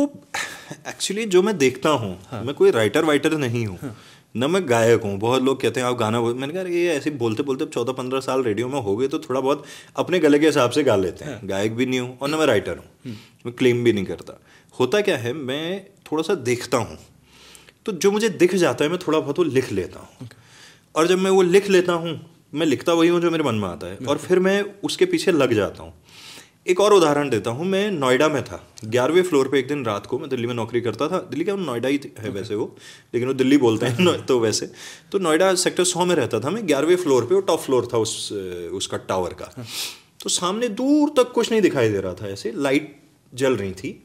एक्चुअली जो मैं देखता हूँ हाँ. मैं कोई राइटर वाइटर नहीं हूँ हाँ. ना मैं गायक हूँ बहुत लोग कहते हैं आप गाना बोल मैंने कहा ये ऐसे बोलते बोलते चौदह पंद्रह साल रेडियो में हो गए तो थोड़ा बहुत अपने गले के हिसाब से गा लेते हैं हाँ. गायक भी नहीं हूँ और ना मैं राइटर हूँ हम्म। मैं क्लेम भी नहीं करता होता क्या है मैं थोड़ा सा देखता हूँ तो जो मुझे दिख जाता है मैं थोड़ा बहुत वो लिख लेता हूँ और जब मैं वो लिख लेता हूँ मैं लिखता वही हूँ जो मेरे मन में आता है और फिर मैं उसके पीछे लग जाता हूँ एक और उदाहरण देता हूँ मैं नोएडा में था ग्यारहवें फ्लोर पे एक दिन रात को मैं दिल्ली में नौकरी करता था दिल्ली का नोएडा ही है वैसे वो लेकिन वो दिल्ली बोलते हैं तो वैसे तो नोएडा सेक्टर सौ में रहता था मैं ग्यारहवें फ्लोर पे वो टॉप फ्लोर था उस उसका टावर का हाँ। तो सामने दूर तक कुछ नहीं दिखाई दे रहा था ऐसे लाइट जल रही थी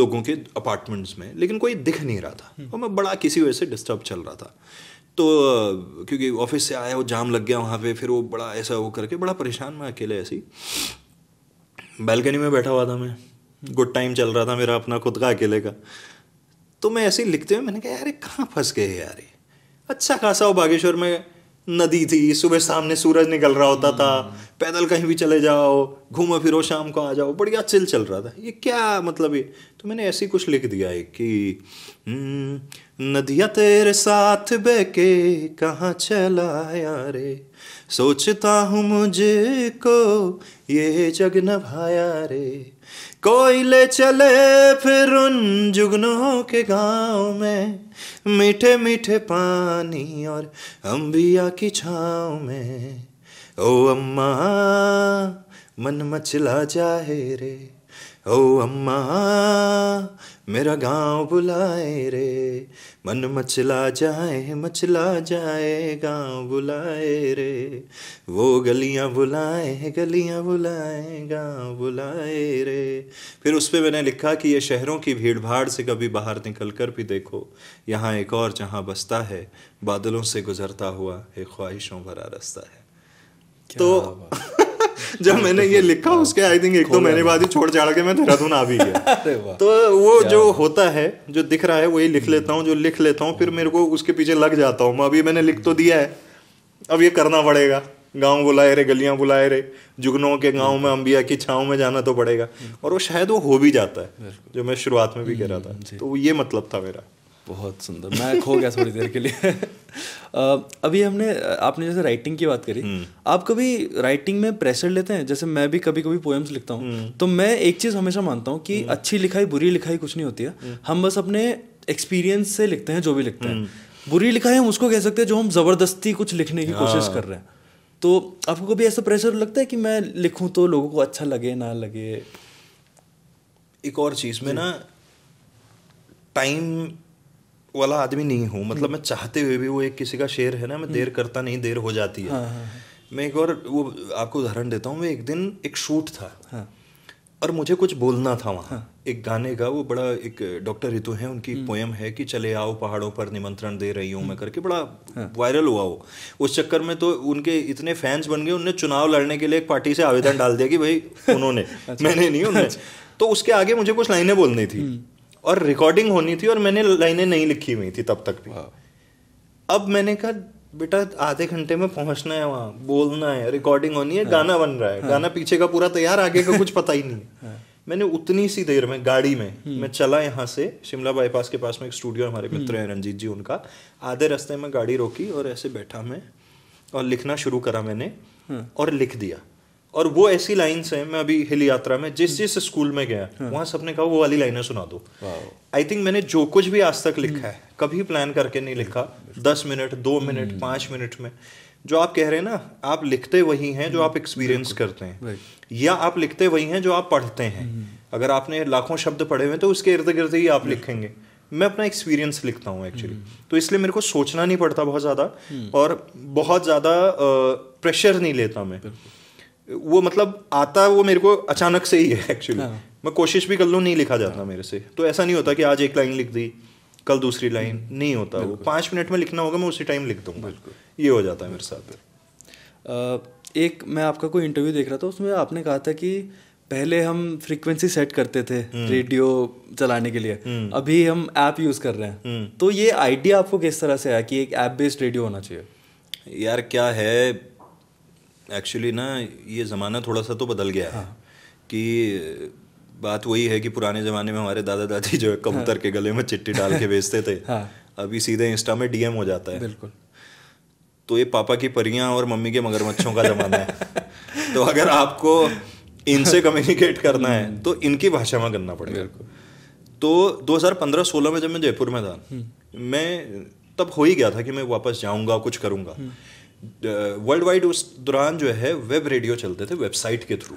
लोगों के अपार्टमेंट्स में लेकिन कोई दिख नहीं रहा था हम्म। और मैं बड़ा किसी वजह से डिस्टर्ब चल रहा था तो क्योंकि ऑफिस से आया वो जाम लग गया वहाँ पे फिर वो बड़ा ऐसा वो करके बड़ा परेशान मैं अकेले ऐसी बैलकनी में बैठा हुआ था मैं गुड टाइम चल रहा था मेरा अपना खुद का अकेले का तो मैं ऐसे ही लिखते हुए मैंने कहा यार कहाँ फंस गए यार अच्छा खासा हो बागेश्वर में नदी थी सुबह सामने सूरज निकल रहा होता था पैदल कहीं भी चले जाओ घूमो फिरो शाम को आ जाओ बढ़िया चिल चल रहा था ये क्या मतलब ये तो मैंने ऐसे कुछ लिख दिया है कि हम्म, नदिया तेरे साथ बह के कहाँ चला यारे सोचता हूँ मुझे को ये जग न भाया रे कोयले चले फिर उन जुगनों के गांव में मीठे मीठे पानी और अम्बिया की छाँव में ओ अम्मा मन मचला जाहे रे ओ अम्मा मेरा गांव बुलाए रे मन मचला जाए मचला जाए गांव बुलाए रे वो गलियां बुलाए गलियां बुलाए गांव बुलाए रे फिर उस पर मैंने लिखा कि ये शहरों की भीड़ भाड़ से कभी बाहर निकल कर भी देखो यहाँ एक और जहाँ बसता है बादलों से गुजरता हुआ एक ख्वाहिशों भरा रास्ता है तो जब मैंने ये लिखा हाँ। उसके आई थिंक एक दो महीने बाद ही छोड़ छाड़ के मैं देहरादून आ भी गया तो वो जो होता है जो दिख रहा है वही लिख हम्म। लेता हूँ जो लिख लेता हूँ फिर मेरे को उसके पीछे लग जाता हूँ अभी मैंने लिख तो दिया है अब ये करना पड़ेगा गांव बुलाए रे गलियां बुलाए रे जुगनों के गांव में हम्म। अंबिया की छाओं में जाना तो पड़ेगा हम्म। और वो शायद वो हो भी जाता है जो मैं शुरुआत में भी कह रहा था तो ये मतलब था मेरा बहुत सुंदर मैं खो गया थोड़ी देर के लिए अभी हमने आपने जैसे राइटिंग की बात करी हम्म। आप कभी राइटिंग में प्रेशर लेते हैं जैसे मैं भी कभी कभी पोएम्स लिखता हूँ हम्म। तो मैं एक चीज़ हमेशा मानता हूँ कि हम्म। अच्छी लिखाई बुरी लिखाई कुछ नहीं होती है हम बस अपने एक्सपीरियंस से लिखते हैं जो भी लिखते हैं बुरी लिखाई हम उसको कह सकते हैं जो हम ज़बरदस्ती कुछ लिखने की कोशिश हाँ। कर रहे हैं तो आपको कभी ऐसा प्रेशर लगता है कि मैं लिखूँ तो लोगों को अच्छा लगे ना लगे एक और चीज़ में ना टाइम वाला आदमी नहीं हूँ मतलब हम्म। मैं चाहते हुए भी वो एक किसी का शेर है ना मैं देर हम्म। करता नहीं देर हो जाती है हाँ, हाँ, हाँ। मैं एक और वो आपको उदाहरण देता हूँ मैं एक दिन एक शूट था और मुझे कुछ बोलना था वहाँ हाँ। एक गाने का वो बड़ा एक डॉक्टर रितु है उनकी पोयम हम्म। है कि चले आओ पहाड़ों पर निमंत्रण दे रही हूँ मैं करके बड़ा हाँ। वायरल हुआ वो उस चक्कर में तो उनके इतने फैंस बन गए उनने चुनाव लड़ने के लिए एक पार्टी से आवेदन डाल दिया कि भाई उन्होंने अच्छा। मैंने नहीं उन्होंने अच्छा। तो उसके आगे मुझे कुछ लाइनें बोलनी थी और रिकॉर्डिंग होनी थी और मैंने लाइनें नहीं लिखी हुई थी तब तक भी हाँ। अब मैंने कहा बेटा आधे घंटे में पहुंचना है वहां बोलना है रिकॉर्डिंग होनी है गाना हाँ। बन रहा है हाँ। गाना पीछे का पूरा तैयार आगे का कुछ पता ही नहीं है मैंने उतनी सी देर में गाड़ी में हम्म। मैं चला यहाँ से शिमला बाईपास के पास में एक स्टूडियो हमारे हम्म। मित्र हैं रंजीत जी उनका आधे रास्ते में गाड़ी रोकी और ऐसे बैठा मैं और लिखना शुरू करा मैंने और लिख दिया और वो ऐसी लाइन्स हैं मैं अभी हिल यात्रा में जिस जिस स्कूल में गया हाँ। वहां सबने कहा वो वाली लाइनें सुना दो आई थिंक मैंने जो कुछ भी आज तक लिखा है हम्म। कभी प्लान करके नहीं लिखा दस मिनट दो मिनट पांच मिनट में जो आप कह रहे हैं ना आप लिखते वही हैं जो आप एक्सपीरियंस हम्म। करते हैं या आप लिखते वही हैं जो आप पढ़ते हैं हम्म। अगर आपने लाखों शब्द पढ़े हुए हैं तो उसके इर्द गिर्द ही आप लिखेंगे मैं अपना एक्सपीरियंस लिखता हूँ एक्चुअली तो इसलिए मेरे को सोचना नहीं पड़ता बहुत ज़्यादा और बहुत ज़्यादा प्रेशर नहीं लेता मैं वो मतलब आता वो मेरे को अचानक से ही है एक्चुअली हाँ. मैं कोशिश भी कर लूँ नहीं लिखा जाता हाँ. मेरे से तो ऐसा नहीं होता कि आज एक लाइन लिख दी कल दूसरी लाइन हम्म। नहीं होता वो पाँच मिनट में लिखना होगा मैं उसी टाइम लिख दूँगा ये हो जाता है मेरे साथ एक मैं आपका कोई इंटरव्यू देख रहा था उसमें आपने कहा था कि पहले हम फ्रीक्वेंसी सेट करते थे रेडियो हम्म। चलाने के लिए हम्म। अभी हम ऐप यूज़ कर रहे हैं तो ये आइडिया आपको किस तरह से आया कि एक ऐप बेस्ड रेडियो होना चाहिए यार क्या है एक्चुअली ना ये ज़माना थोड़ा सा तो बदल गया है हाँ। कि बात वही है कि पुराने ज़माने में हमारे दादा दादी जो है कबूतर हाँ। के गले में चिट्ठी डाल के बेचते थे हाँ। अभी सीधे इंस्टा में डीएम हो जाता है बिल्कुल तो ये पापा की परियां और मम्मी के मगरमच्छों का ज़माना है तो अगर आपको इनसे कम्युनिकेट करना है हम्म। तो इनकी भाषा में करना पड़ेगा तो 2015-16 में जब मैं जयपुर में था हम्म। मैं तब हो ही गया था कि मैं वापस जाऊंगा कुछ करूंगा हम्म। वर्ल्ड वाइड उस दौरान जो है वेब रेडियो चलते थे वेबसाइट के थ्रू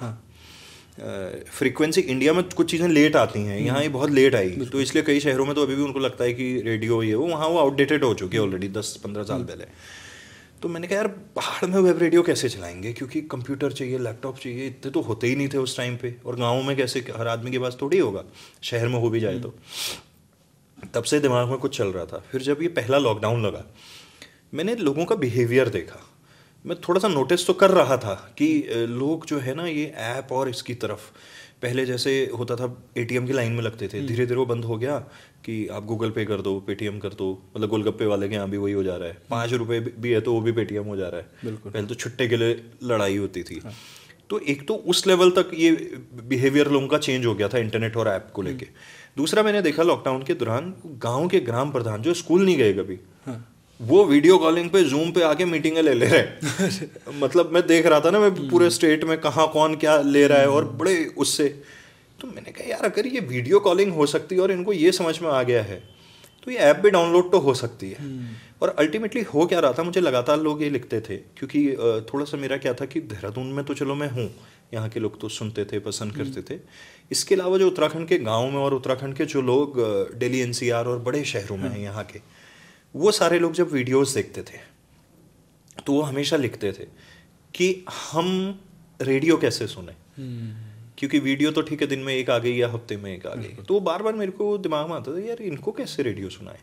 फ्रीक्वेंसी इंडिया में कुछ चीज़ें लेट आती हैं हम्म। यहाँ ये बहुत लेट आई तो इसलिए कई शहरों में तो अभी भी उनको लगता है कि रेडियो ये वो वहाँ वो आउटडेटेड हो चुकी है ऑलरेडी हम्म। दस पंद्रह साल हम्म। पहले तो मैंने कहा यार पहाड़ में वेब रेडियो कैसे चलाएंगे क्योंकि कंप्यूटर चाहिए लैपटॉप चाहिए इतने तो होते ही नहीं थे उस टाइम पे और गाँव में कैसे हर आदमी के पास थोड़ी होगा शहर में हो भी जाए तो तब से दिमाग में कुछ चल रहा था फिर जब ये पहला लॉकडाउन लगा मैंने लोगों का बिहेवियर देखा मैं थोड़ा सा नोटिस तो कर रहा था कि लोग जो है ना ये ऐप और इसकी तरफ पहले जैसे होता था एटीएम की लाइन में लगते थे हम्म। धीरे धीरे वो बंद हो गया कि आप गूगल पे कर दो पेटीएम कर दो मतलब गोलगप्पे वाले के यहाँ भी वही हो जा रहा है हम्म। पाँच रुपये भी है तो वो भी पेटीएम हो जा रहा है बिल्कुल पहले तो छुट्टे के लिए लड़ाई होती थी हाँ। तो एक तो उस लेवल तक ये बिहेवियर लोगों का चेंज हो गया था इंटरनेट और ऐप को हम्म। लेके दूसरा मैंने देखा लॉकडाउन के दौरान गाँव के ग्राम प्रधान जो स्कूल नहीं गए कभी हाँ। वो वीडियो कॉलिंग पे जूम पे आके मीटिंग ले ले रहे हैं मतलब मैं देख रहा था ना मैं हम्म। पूरे स्टेट में कहाँ कौन क्या ले रहा है और हम्म। बड़े उससे तो मैंने कहा यार अगर ये वीडियो कॉलिंग हो सकती है और इनको ये समझ में आ गया है तो ये ऐप भी डाउनलोड तो हो सकती है हम्म। और अल्टीमेटली हो क्या रहा था मुझे लगातार लोग ये लिखते थे क्योंकि थोड़ा सा मेरा क्या था कि देहरादून में तो चलो मैं हूँ यहाँ के लोग तो सुनते थे पसंद करते थे इसके अलावा जो उत्तराखंड के गाँव में और उत्तराखंड के जो लोग डेली एन और बड़े शहरों में हाँ। हैं यहाँ के वो सारे लोग जब वीडियोस देखते थे तो वो हमेशा लिखते थे कि हम रेडियो कैसे सुने हम्म। क्योंकि वीडियो तो ठीक है दिन में एक आ गई या हफ्ते में एक आ गई तो बार बार मेरे को दिमाग में आता था यार इनको कैसे रेडियो सुनाए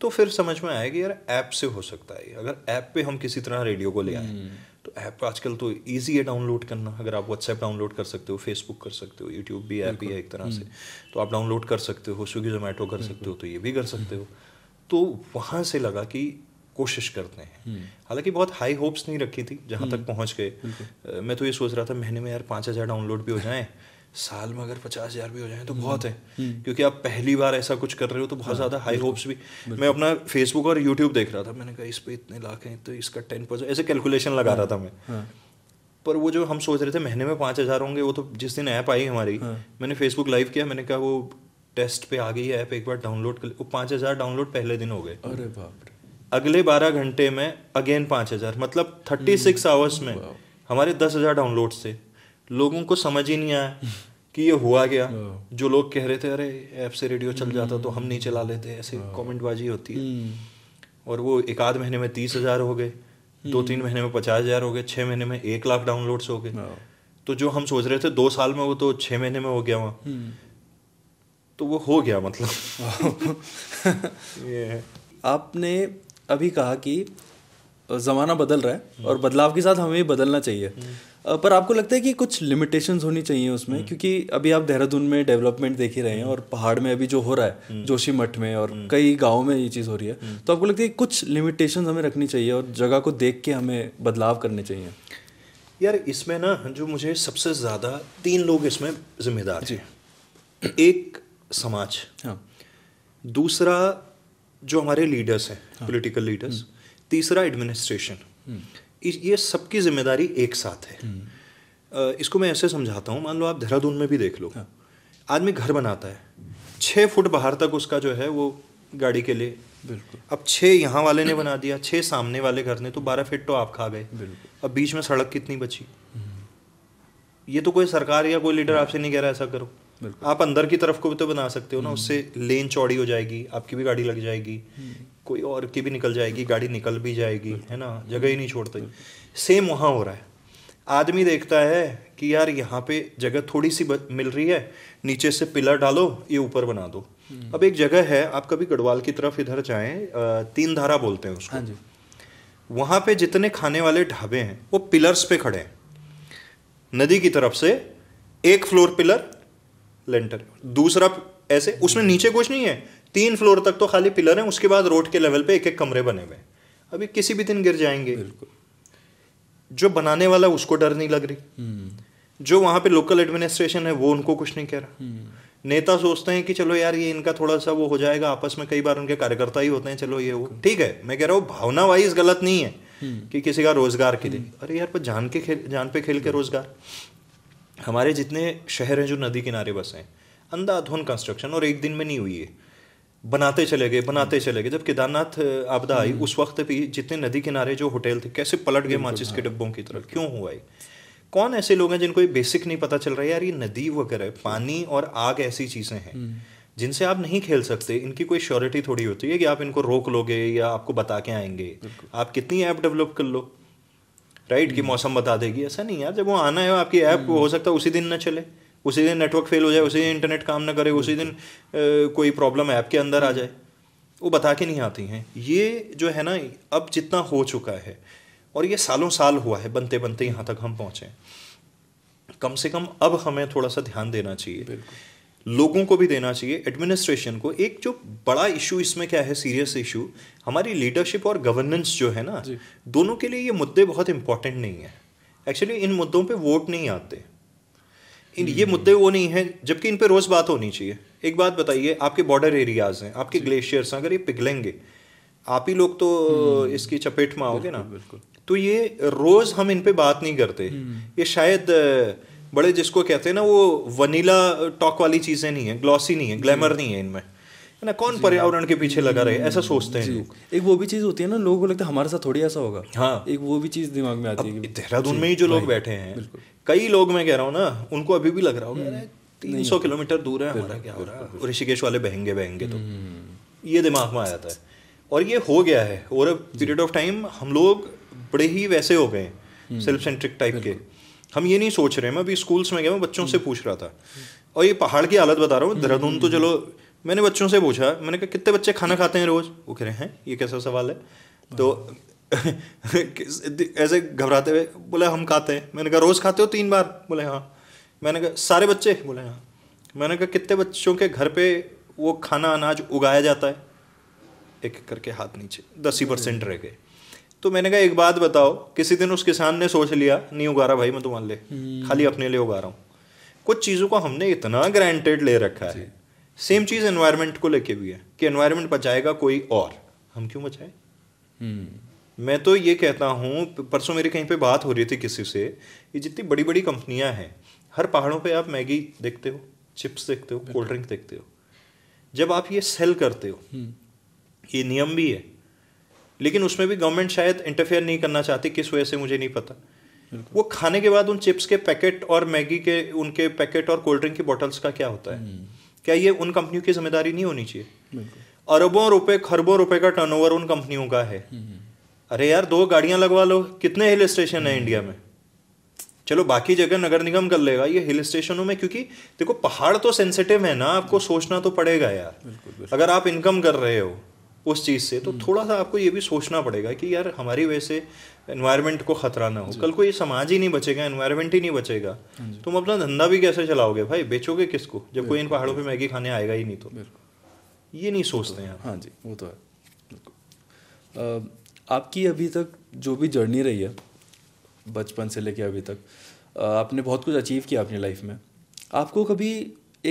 तो फिर समझ में आया कि यार ऐप से हो सकता है अगर ऐप पे हम किसी तरह रेडियो को ले आए हम्म। तो ऐप आजकल तो ईजी है डाउनलोड करना अगर आप व्हाट्सएप डाउनलोड कर सकते हो फेसबुक कर सकते हो यूट्यूब भी ऐप ही है एक तरह से हम्म। तो आप डाउनलोड कर सकते हो स्विगी जोमेटो कर सकते हो तो ये भी कर सकते हो तो वहाँ से लगा कि कोशिश करते हैं हम्म। हालांकि बहुत हाई होप्स नहीं रखी थी जहाँ तक हम्म। पहुँच गए मैं तो ये सोच रहा था महीने में यार पाँच हज़ार डाउनलोड भी हो जाएं साल में अगर पचास हज़ार भी हो जाए तो हम्म। बहुत है क्योंकि आप पहली बार ऐसा कुछ कर रहे हो तो बहुत ज़्यादा हाई होप्स भी मैं अपना फेसबुक और यूट्यूब देख रहा था मैंने कहा इस पर इतने लाख हैं तो इसका टेन परसेंट ऐसे कैलकुलेशन लगा रहा हाँ, था मैं हाँ। पर वो जो हम सोच रहे थे महीने में पाँच हज़ार होंगे वो तो जिस दिन ऐप आई हमारी हाँ। मैंने फेसबुक लाइव किया मैंने कहा वो टेस्ट पे आ गई ऐप एक बार डाउनलोड कर पाँच हज़ार डाउनलोड पहले दिन हो गए अरे बाप रे अगले बारह घंटे में अगेन पाँच हज़ार मतलब थर्टी सिक्स हम्म, आवर्स में हमारे दस हज़ार डाउनलोड थे लोगों को समझ ही नहीं आया कि ये हुआ गया जो लोग कह रहे थे अरे ऐप से रेडियो चल जाता हम्म। तो हम नहीं चला लेते ऐसे कमेंटबाजी होती है हम्म। और वो एक आध महीने में तीस हज़ार हो गए दो तीन महीने में पचास हज़ार हो गए छः महीने में एक लाख डाउनलोड्स हो गए तो जो हम सोच रहे थे दो साल में वो तो छः महीने में हो गया वहाँ तो वो हो गया मतलब ये आपने अभी कहा कि ज़माना बदल रहा है हम्म। और बदलाव के साथ हमें भी बदलना चाहिए हम्म। पर आपको लगता है कि कुछ लिमिटेशंस होनी चाहिए उसमें हम्म। क्योंकि अभी आप देहरादून में डेवलपमेंट देख ही रहे हैं और पहाड़ में अभी जो हो रहा है जोशी मठ में और कई गाँव में ये चीज़ हो रही है तो आपको लगता है कि कुछ लिमिटेशंस हमें रखनी चाहिए और जगह को देख के हमें बदलाव करने चाहिए यार इसमें ना जो मुझे सबसे ज़्यादा तीन लोग इसमें जिम्मेदार जी एक समाज हाँ. दूसरा जो हमारे लीडर्स हैं हाँ. Political leaders hmm. तीसरा एडमिनिस्ट्रेशन हम्म। ये सबकी जिम्मेदारी एक साथ है हम्म। इसको मैं ऐसे समझाता हूँ मान लो आप देहरादून में भी देख लो हाँ. आदमी घर बनाता है छः फुट बाहर तक उसका जो है वो गाड़ी के लिए बिल्कुल अब छः यहाँ वाले ने बना दिया छः सामने वाले घर ने तो बारह फिट तो आप खा गए अब बीच में सड़क कितनी बची ये तो कोई सरकार या कोई लीडर हाँ। आपसे नहीं कह रहा ऐसा करो आप अंदर की तरफ को भी तो बना सकते हो ना हम्म। उससे लेन चौड़ी हो जाएगी आपकी भी गाड़ी लग जाएगी हम्म। कोई और की भी निकल जाएगी गाड़ी निकल भी जाएगी है ना जगह ही नहीं छोड़ते सेम वहाँ हो रहा है आदमी देखता है कि यार यहाँ पे जगह थोड़ी सी मिल रही है नीचे से पिलर डालो ये ऊपर बना दो हम्म। अब एक जगह है आप कभी गढ़वाल की तरफ इधर जाए तीन धारा बोलते हैं उसको हाँ जी वहाँ पे जितने खाने वाले ढाबे हैं वो पिलर्स पे खड़े हैं नदी की तरफ से एक फ्लोर पिलर लेंटर दूसरा ऐसे उसमें नीचे कुछ नहीं है तीन फ्लोर तक तो खाली पिलर है उसके बाद रोड के लेवल पे एक एक कमरे बने हुए हैं अभी किसी भी दिन गिर जाएंगे बिल्कुल जो बनाने वाला उसको डर नहीं लग रही हम्म। जो वहां पे लोकल एडमिनिस्ट्रेशन है वो उनको कुछ नहीं कह रहा हम्म। नेता सोचते हैं कि चलो यार ये इनका थोड़ा सा वो हो जाएगा आपस में कई बार उनके कार्यकर्ता ही होते हैं चलो ये वो ठीक है मैं कह रहा हूँ भावना वाइज गलत नहीं है हम्म। कि किसी का रोजगार के लिए अरे यार पर जान के खेल जान पे खेल के रोजगार हमारे जितने शहर हैं जो नदी किनारे बसे हैं अंधाधुन कंस्ट्रक्शन और एक दिन में नहीं हुई है बनाते चले गए बनाते हम्म। चले गए जब केदारनाथ आपदा आई हम्म। उस वक्त भी जितने नदी किनारे जो होटल थे कैसे पलट गए माचिस के हाँ। डिब्बों की तरफ क्यों हुआ है कौन ऐसे लोग हैं जिनको ये बेसिक नहीं पता चल रहा है यार ये नदी वगैरह पानी और आग ऐसी चीज़ें हैं हम्म। जिनसे आप नहीं खेल सकते इनकी कोई श्योरिटी थोड़ी होती है कि आप इनको रोक लोगे या आपको बता के आएंगे आप कितनी ऐप डेवलप कर लो राइट कि हम्म। मौसम बता देगी ऐसा नहीं यार जब वो आना है आपकी ऐप हो हम्म। सकता है उसी दिन ना चले उसी दिन नेटवर्क फेल हो जाए उसी दिन इंटरनेट काम ना करे उसी दिन हम्म। कोई प्रॉब्लम ऐप के अंदर आ जाए वो बता के नहीं आती हैं ये जो है ना अब जितना हो चुका है और ये सालों साल हुआ है बनते बनते यहाँ तक हम पहुँचे कम से कम अब हमें थोड़ा सा ध्यान देना चाहिए लोगों को भी देना चाहिए एडमिनिस्ट्रेशन को एक जो बड़ा इशू इसमें क्या है सीरियस इशू हमारी लीडरशिप और गवर्नेंस जो है ना दोनों के लिए ये मुद्दे बहुत इंपॉर्टेंट नहीं है एक्चुअली इन मुद्दों पे वोट नहीं आते इन ये हम्म। मुद्दे वो नहीं हैं जबकि इन पे रोज़ बात होनी चाहिए एक बात बताइए आपके बॉर्डर एरियाज हैं आपके ग्लेशियर्स हैं अगर ये पिघलेंगे आप ही लोग तो हम्म। इसकी चपेट में आओगे ना बिल्कुल तो ये रोज़ हम इन पे बात नहीं करते हम्म। ये शायद बड़े जिसको कहते हैं ना वो वनीला टॉक वाली चीज़ें नहीं है ग्लॉसी नहीं है ग्लैमर नहीं है इनमें है ना कौन पर्यावरण के पीछे लगा रहे ऐसा सोचते हैं लोग एक वो भी चीज़ होती है ना लोगों को लगता है हमारे साथ थोड़ी ऐसा होगा हाँ एक वो भी चीज़ दिमाग में आती है देहरादून में ही जो लोग बैठे हैं कई लोग मैं कह रहा हूँ ना उनको अभी भी लग रहा होगा हम्म। तीन सौ किलोमीटर दूर है हमारा क्या हो रहा है ऋषिकेश वाले बहेंगे बहेंगे तो हम्म। ये दिमाग में आ जाता है और ये हो गया है और पीरियड ऑफ टाइम हम लोग बड़े ही वैसे हो गए हम्म। सेल्फ सेंट्रिक टाइप के हम ये नहीं सोच रहे मैं अभी स्कूल्स में गया मैं बच्चों से पूछ रहा था और ये पहाड़ की हालत बता रहा हूँ देहरादून तो चलो मैंने बच्चों से पूछा मैंने कहा कितने बच्चे खाना खाते हैं रोज़ वो कह रहे हैं ये कैसा सवाल है तो ऐसे घबराते हुए बोले हम खाते हैं मैंने कहा रोज़ खाते हो तीन बार बोले हाँ मैंने कहा सारे बच्चे बोले हाँ मैंने कहा कितने बच्चों के घर पे वो खाना अनाज उगाया जाता है एक करके हाथ नीचे दस ही परसेंट रह गए तो मैंने कहा एक बात बताओ किसी दिन उस किसान ने सोच लिया नहीं उगा रहा भाई मैं तुम्हारे लिए हम्म। खाली अपने लिए उगा रहा हूँ कुछ चीज़ों को हमने इतना ग्रांटेड ले रखा है सेम चीज़ एनवायरमेंट को लेके भी है कि एनवायरमेंट बचाएगा कोई और हम क्यों बचाए हम्म। मैं तो ये कहता हूँ परसों मेरी कहीं पे बात हो रही थी किसी से ये जितनी बड़ी बड़ी कंपनियाँ हैं हर पहाड़ों पे आप मैगी देखते हो चिप्स देखते हो कोल्ड ड्रिंक देखते हो जब आप ये सेल करते हो हम्म। ये नियम भी है लेकिन उसमें भी गवर्नमेंट शायद इंटरफेयर नहीं करना चाहती किस वजह से मुझे नहीं पता वो खाने के बाद उन चिप्स के पैकेट और मैगी के उनके पैकेट और कोल्ड ड्रिंक की बॉटल्स का क्या होता है हम्म। क्या ये उन कंपनियों की जिम्मेदारी नहीं होनी चाहिए अरबों रुपए खरबों रुपए का टर्नओवर उन कंपनियों का है हम्म, हम्म। अरे यार दो गाड़ियां लगवा लो कितने हिल स्टेशन है इंडिया में चलो बाकी जगह नगर निगम कर लेगा ये हिल स्टेशनों में क्योंकि देखो पहाड़ तो सेंसिटिव है ना आपको सोचना तो पड़ेगा यार बिल्कुल, बिल्कुल। अगर आप इनकम कर रहे हो उस चीज़ से तो हम्म। थोड़ा सा आपको ये भी सोचना पड़ेगा कि यार हमारी वजह से इन्वायरमेंट को खतरा ना हो कल को ये समाज ही नहीं बचेगा इन्वायरमेंट ही नहीं बचेगा हाँ तुम अपना धंधा भी कैसे चलाओगे भाई बेचोगे किसको जब कोई इन पहाड़ों पे मैगी खाने आएगा ही नहीं तो ये नहीं सोचते हैं हाँ जी वो तो है आपकी अभी तक जो भी जर्नी रही है बचपन से लेके अभी तक आपने बहुत कुछ अचीव किया अपनी लाइफ में आपको कभी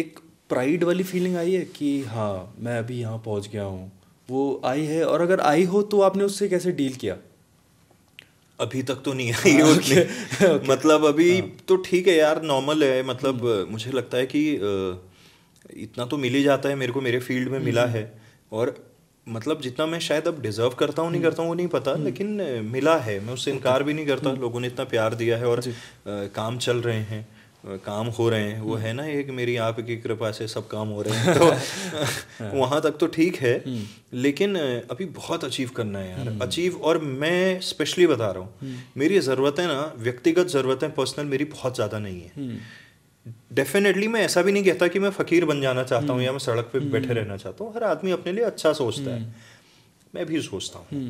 एक प्राइड वाली फीलिंग आई है कि हाँ मैं अभी यहाँ पहुँच गया हूँ वो आई है और अगर आई हो तो आपने उससे कैसे डील किया अभी तक तो नहीं आई हाँ, okay, okay. मतलब अभी हाँ. तो ठीक है यार नॉर्मल है मतलब हम्म। मुझे लगता है कि इतना तो मिल ही जाता है मेरे को मेरे फील्ड में मिला हम्म। है और मतलब जितना मैं शायद अब डिजर्व करता हूँ नहीं हम्म। करता हूँ वो नहीं पता लेकिन मिला है मैं उससे इनकार भी नहीं करता लोगों ने इतना प्यार दिया है और काम चल रहे हैं काम हो रहे हैं वो हम्म। है ना एक मेरी आप की कृपा से सब काम हो रहे हैं तो हाँ। वहाँ तक तो ठीक है हम्म। लेकिन अभी बहुत अचीव करना है यार हम्म। अचीव और मैं स्पेशली बता रहा हूँ मेरी ज़रूरतें ना व्यक्तिगत ज़रूरतें पर्सनल मेरी बहुत ज़्यादा नहीं है डेफिनेटली मैं ऐसा भी नहीं कहता कि मैं फ़कीर बन जाना चाहता हूँ या मैं सड़क पर बैठे रहना चाहता हूँ हर आदमी अपने लिए अच्छा सोचता है मैं भी सोचता हूँ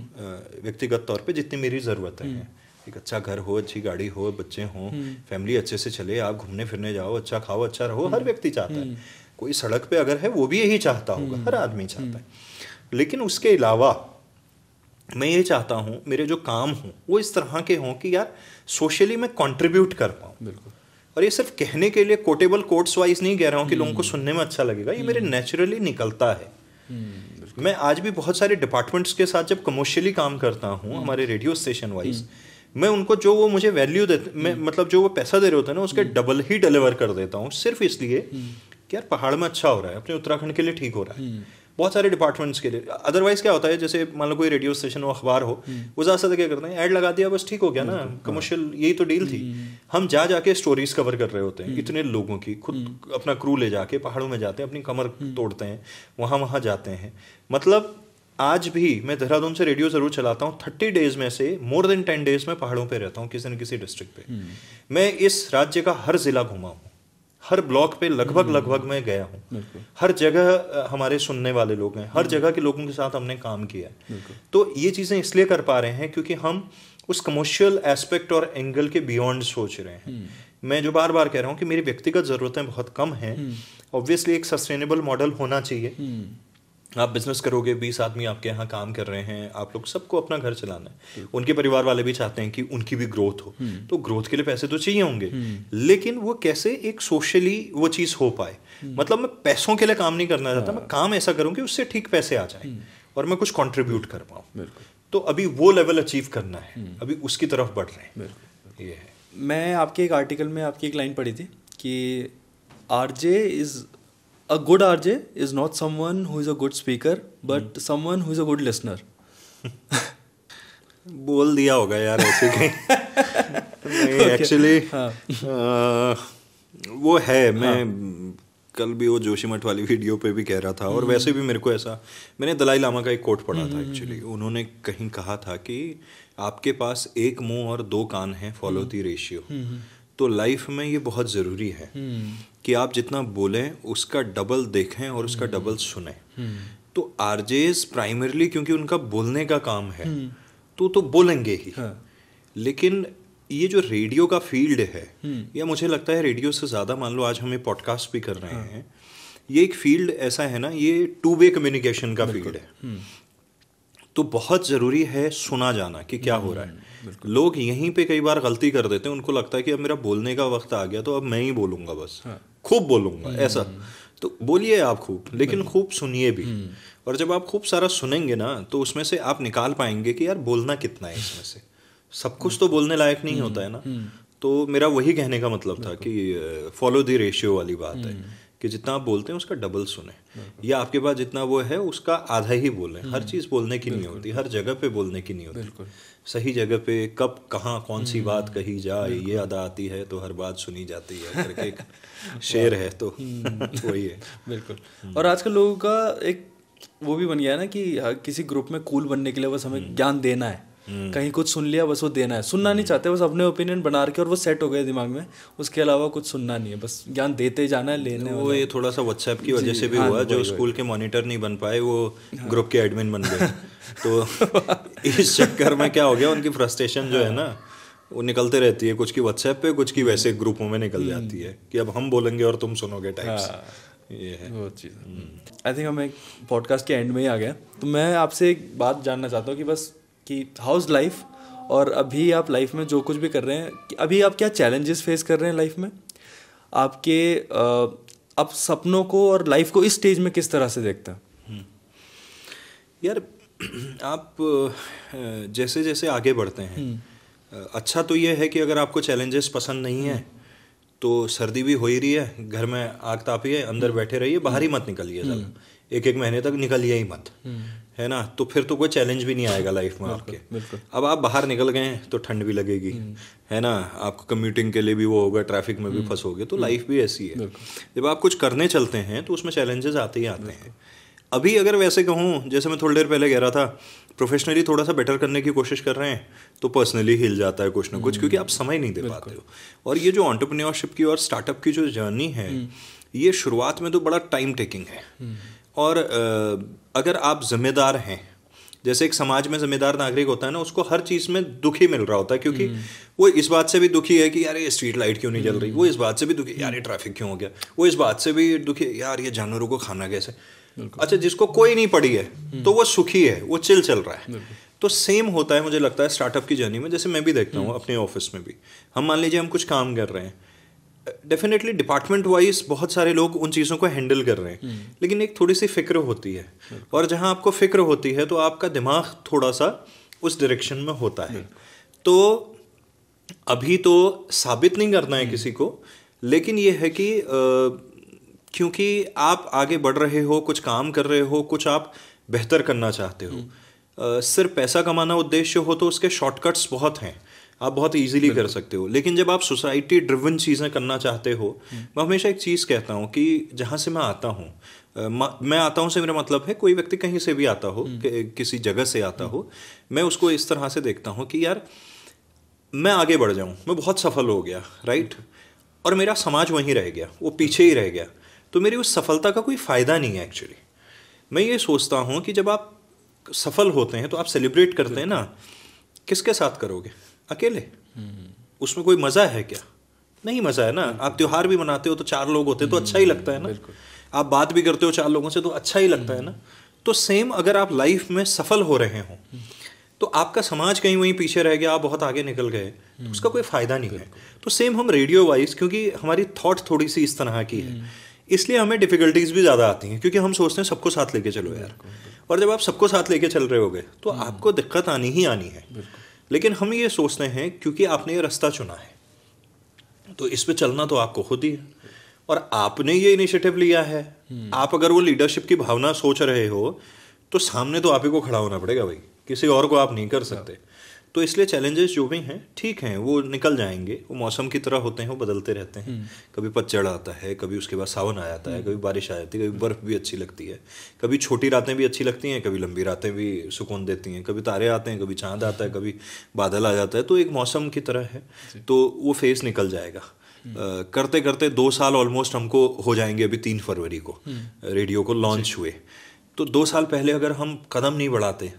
व्यक्तिगत तौर पर जितनी मेरी ज़रूरतें हैं एक अच्छा घर हो अच्छी गाड़ी हो बच्चे हो फैमिली हम्म। अच्छे से चले आप घूमने फिरने जाओ अच्छा खाओ अच्छा रहो हर हम्म। व्यक्ति चाहता है हम्म। कोई सड़क पे अगर है वो भी यही चाहता होगा हर आदमी चाहता है लेकिन उसके अलावा मैं ये चाहता हूँ मेरे जो काम हों वो इस तरह के हों कि यार सोशली मैं कंट्रीब्यूट कर पाऊँ बिल्कुल और ये सिर्फ कहने के लिए कोटेबल कोर्ट्स वाइज नहीं कह रहा हूँ कि लोगों को सुनने में अच्छा लगेगा ये मेरे नेचुरली निकलता है मैं आज भी बहुत सारे डिपार्टमेंट्स के साथ जब कमर्शियली काम करता हूँ हमारे रेडियो स्टेशन वाइज मैं उनको जो वो मुझे वैल्यू दे हम्म। मैं मतलब जो वो पैसा दे रहे होते हैं ना उसके डबल हम्म। ही डिलीवर कर देता हूँ सिर्फ इसलिए हम्म। कि यार पहाड़ में अच्छा हो रहा है अपने उत्तराखंड के लिए ठीक हो रहा है बहुत सारे डिपार्टमेंट्स के लिए अदरवाइज क्या होता है जैसे मान लो कोई रेडियो स्टेशन हो अखबार हो वो ज़्यादा क्या करते हैं ऐड लगा दिया बस ठीक हो गया ना कमर्शियल यही तो डील थी हम जा जाके स्टोरीज कवर कर रहे होते हैं इतने लोगों की खुद अपना क्रू ले जाके पहाड़ों में जाते हैं अपनी कमर तोड़ते हैं वहाँ वहाँ जाते हैं मतलब आज भी मैं देहरादून से रेडियो ज़रूर चलाता हूँ थर्टी डेज में से मोर देन टेन डेज में पहाड़ों पे रहता हूँ किसी न किसी डिस्ट्रिक्ट पे हम्म। मैं इस राज्य का हर ज़िला घूमा हूँ हर ब्लॉक पे लगभग हम्म। लगभग मैं गया हूँ हर जगह हमारे सुनने वाले लोग हैं हर हम्म। जगह के लोगों के साथ हमने काम किया तो ये चीज़ें इसलिए कर पा रहे हैं क्योंकि हम उस कमर्शियल एस्पेक्ट और एंगल के बियॉन्ड सोच रहे हैं मैं जो बार बार कह रहा हूँ कि मेरी व्यक्तिगत ज़रूरतें बहुत कम हैं ऑब्वियसली एक सस्टेनेबल मॉडल होना चाहिए आप बिजनेस करोगे बीस आदमी आपके यहाँ काम कर रहे हैं आप लोग सबको अपना घर चलाना है उनके परिवार वाले भी चाहते हैं कि उनकी भी ग्रोथ हो हम्म। तो ग्रोथ के लिए पैसे तो चाहिए होंगे हम्म। लेकिन वो कैसे एक सोशली वो चीज़ हो पाए हम्म। मतलब मैं पैसों के लिए काम नहीं करना चाहता मैं हाँ। काम ऐसा करूँ कि उससे ठीक पैसे आ जाए और मैं कुछ कॉन्ट्रीब्यूट कर पाऊँ तो अभी वो लेवल अचीव करना है अभी उसकी तरफ बढ़ रहे हैं ये है मैं आपके एक आर्टिकल में आपकी एक लाइन पढ़ी थी कि R J is a good RJ is not someone who is a good speaker, but mm. someone who is a good listener. बोल दिया होगा यार ऐसे कहीं एक्चुअली हाँ। वो है मैं हाँ। कल भी वो जोशी मठ वाली वीडियो पे भी कह रहा था और हम्म। वैसे भी मेरे को ऐसा मैंने दलाई लामा का एक कोट पढ़ा था एक्चुअली हम्म, हम्म, उन्होंने कहीं कहा था कि आपके पास एक मुंह और दो कान हैं फॉलो दी रेशियो तो लाइफ में ये बहुत ज़रूरी है हम्म। कि आप जितना बोलें उसका डबल देखें और उसका डबल हम्म। सुने हम्म। तो आरजेस प्राइमरली क्योंकि उनका बोलने का काम है तो तो बोलेंगे ही हाँ। लेकिन ये जो रेडियो का फील्ड है या मुझे लगता है रेडियो से ज़्यादा मान लो आज हमें पॉडकास्ट भी कर रहे हाँ। हैं ये एक फील्ड ऐसा है ना ये टू वे कम्युनिकेशन का फील्ड है तो बहुत ज़रूरी है सुना जाना कि क्या हो रहा है हम्म, लोग यहीं पे कई बार गलती कर देते हैं उनको लगता है कि अब मेरा बोलने का वक्त आ गया तो अब मैं ही बोलूंगा बस हाँ। खूब बोलूंगा हम्म। ऐसा तो बोलिए आप खूब लेकिन खूब सुनिए भी हम्म। और जब आप खूब सारा सुनेंगे ना तो उसमें से आप निकाल पाएंगे कि यार बोलना कितना है इसमें से सब कुछ तो बोलने लायक नहीं होता है ना तो मेरा वही कहने का मतलब था कि फॉलो दी रेशियो वाली बात है कि जितना आप बोलते हैं उसका डबल सुने या आपके पास जितना वो है उसका आधा ही बोलें हर चीज़ बोलने की नहीं होती हर जगह पे बोलने की नहीं होती सही जगह पे कब कहाँ कौन सी बात हम्म। कही जाए ये अदा आती है तो हर बात सुनी जाती है करके एक शेर है तो हम्म। वही है बिल्कुल हम्म। और आजकल लोगों का एक वो भी बन गया ना कि हाँ, किसी ग्रुप में कूल बनने के लिए बस हमें ज्ञान देना है हम्म। कहीं कुछ सुन लिया बस वो देना है सुनना नहीं हम्म। चाहते बस अपने ओपिनियन बना रखे और वो सेट हो गए दिमाग में उसके अलावा कुछ सुनना नहीं है बस ज्ञान देते जाना है लेने वो ये थोड़ा सा व्हाट्सएप की वजह से भी हुआ हाँ, जो स्कूल के मॉनिटर नहीं बन पाए वो ग्रुप हाँ। के एडमिन बन गए तो इस चक्कर में क्या हो गया उनकी फ्रस्ट्रेशन जो है ना हाँ। वो निकलते रहती है कुछ की व्हाट्सएप पे कुछ की वैसे ग्रुपों में निकल हम्म। जाती है कि अब हम बोलेंगे और तुम सुनोगे टाइप्स ये है वो चीज़ आई थिंक हम एक पॉडकास्ट के एंड में ही आ गए तो मैं आपसे एक बात जानना चाहता हूँ कि बस कि हाउस लाइफ और अभी आप लाइफ में जो कुछ भी कर रहे हैं अभी आप क्या चैलेंजेस फेस कर रहे हैं लाइफ में आपके आप सपनों को और लाइफ को इस स्टेज में किस तरह से देखते हैं हम्म। यार आप जैसे जैसे आगे बढ़ते हैं हम्म। अच्छा तो ये है कि अगर आपको चैलेंजेस पसंद नहीं है हम्म। तो सर्दी भी हो ही रही है घर में आग तापिए अंदर बैठे रहिए बाहर ही मत निकलिए एक एक महीने तक निकलिए ही मत है ना तो फिर तो कोई चैलेंज भी नहीं आएगा लाइफ में आपके अब आप बाहर निकल गए तो ठंड भी लगेगी हम्म। है ना आपको कम्यूटिंग के लिए भी वो होगा ट्रैफिक में भी हम्म। फंसोगे तो लाइफ हम्म। भी ऐसी है जब आप कुछ करने चलते हैं तो उसमें चैलेंजेस आते ही आते हैं अभी अगर वैसे कहूँ जैसे मैं थोड़ी देर पहले कह रहा था प्रोफेशनली थोड़ा सा बेटर करने की कोशिश कर रहे हैं तो पर्सनली हिल जाता है कुछ ना कुछ क्योंकि आप समय नहीं दे पाते हो और ये जो ऑन्टरप्रेन्योरशिप की और स्टार्टअप की जो जर्नी है ये शुरुआत में तो बड़ा टाइम टेकिंग है और अगर आप ज़िम्मेदार हैं जैसे एक समाज में जिम्मेदार नागरिक होता है ना उसको हर चीज़ में दुखी मिल रहा होता है क्योंकि हम्म। वो इस बात से भी दुखी है कि यार ये स्ट्रीट लाइट क्यों नहीं जल रही वो इस हम्म। बात से भी दुखी यार ये हम्म। ट्रैफिक क्यों हो गया वो इस बात से भी दुखी यार ये जानवरों को खाना कैसे अच्छा जिसको कोई नहीं पड़ी है तो वो सुखी है वो चिल चल रहा है तो सेम होता है मुझे लगता है स्टार्टअप की जर्नी में जैसे मैं भी देखता हूँ अपने ऑफिस में भी हम मान लीजिए हम कुछ काम कर रहे हैं डेफिनेटली डिपार्टमेंट वाइज बहुत सारे लोग उन चीज़ों को हैंडल कर रहे हैं हम्म। लेकिन एक थोड़ी सी फिक्र होती है और जहाँ आपको फिक्र होती है तो आपका दिमाग थोड़ा सा उस डायरेक्शन में होता है तो अभी तो साबित नहीं करना है हम्म। किसी को लेकिन ये है कि क्योंकि आप आगे बढ़ रहे हो कुछ काम कर रहे हो कुछ आप बेहतर करना चाहते हो हम्म। सिर्फ पैसा कमाना उद्देश्य हो तो उसके शॉर्टकट्स बहुत हैं आप बहुत ईजिली कर सकते हो लेकिन जब आप सोसाइटी ड्रिवन चीज़ें करना चाहते हो हम्म। मैं हमेशा एक चीज़ कहता हूँ कि जहाँ से मैं आता हूँ मैं आता हूँ से मेरा मतलब है कोई व्यक्ति कहीं से भी आता हो हम्म। कि, किसी जगह से आता हम्म। हो मैं उसको इस तरह से देखता हूँ कि यार मैं आगे बढ़ जाऊँ मैं बहुत सफल हो गया राइट और मेरा समाज वहीं रह गया वो पीछे ही रह गया तो मेरी उस सफलता का कोई फ़ायदा नहीं है एक्चुअली मैं ये सोचता हूँ कि जब आप सफल होते हैं तो आप सेलिब्रेट करते हैं ना किसके साथ करोगे अकेले उसमें कोई मज़ा है क्या नहीं मज़ा है ना आप त्योहार भी मनाते हो तो चार लोग होते हैं तो अच्छा ही हम्म, लगता है ना आप बात भी करते हो चार लोगों से तो अच्छा ही लगता है ना तो सेम अगर आप लाइफ में सफल हो रहे हो तो आपका समाज कहीं वहीं पीछे रह गया आप बहुत आगे निकल गए तो हम्म। उसका कोई फ़ायदा नहीं है तो सेम हम रेडियो वाइज क्योंकि हमारी थॉट थोड़ी सी इस तरह की है इसलिए हमें डिफ़िकल्टीज भी ज़्यादा आती हैं क्योंकि हम सोचते हैं सबको साथ लेके चलो यार और जब आप सबको साथ लेके चल रहे हो तो हम्म। आपको दिक्कत आनी ही आनी है लेकिन हम ये सोचते हैं क्योंकि आपने ये रास्ता चुना है तो इस पर चलना तो आपको खुद ही है और आपने ये इनिशिएटिव लिया है हम्म। आप अगर वो लीडरशिप की भावना सोच रहे हो तो सामने तो आप ही को खड़ा होना पड़ेगा भाई किसी और को आप नहीं कर सकते तो इसलिए चैलेंजेस जो भी हैं ठीक हैं वो निकल जाएंगे वो मौसम की तरह होते हैं वो बदलते रहते हैं हम्म। कभी पतझड़ आता है कभी उसके बाद सावन आ जाता है हम्म। कभी बारिश आ जाती है कभी बर्फ़ भी अच्छी लगती है कभी छोटी रातें भी अच्छी लगती हैं कभी लंबी रातें भी सुकून देती हैं कभी तारे आते हैं कभी चाँद आता है कभी बादल आ जाता है तो एक मौसम की तरह है तो वो फेस निकल जाएगा हम्म। करते करते दो साल ऑलमोस्ट हमको हो जाएंगे अभी तीन फरवरी को रेडियो को लॉन्च हुए तो दो साल पहले अगर हम कदम नहीं बढ़ाते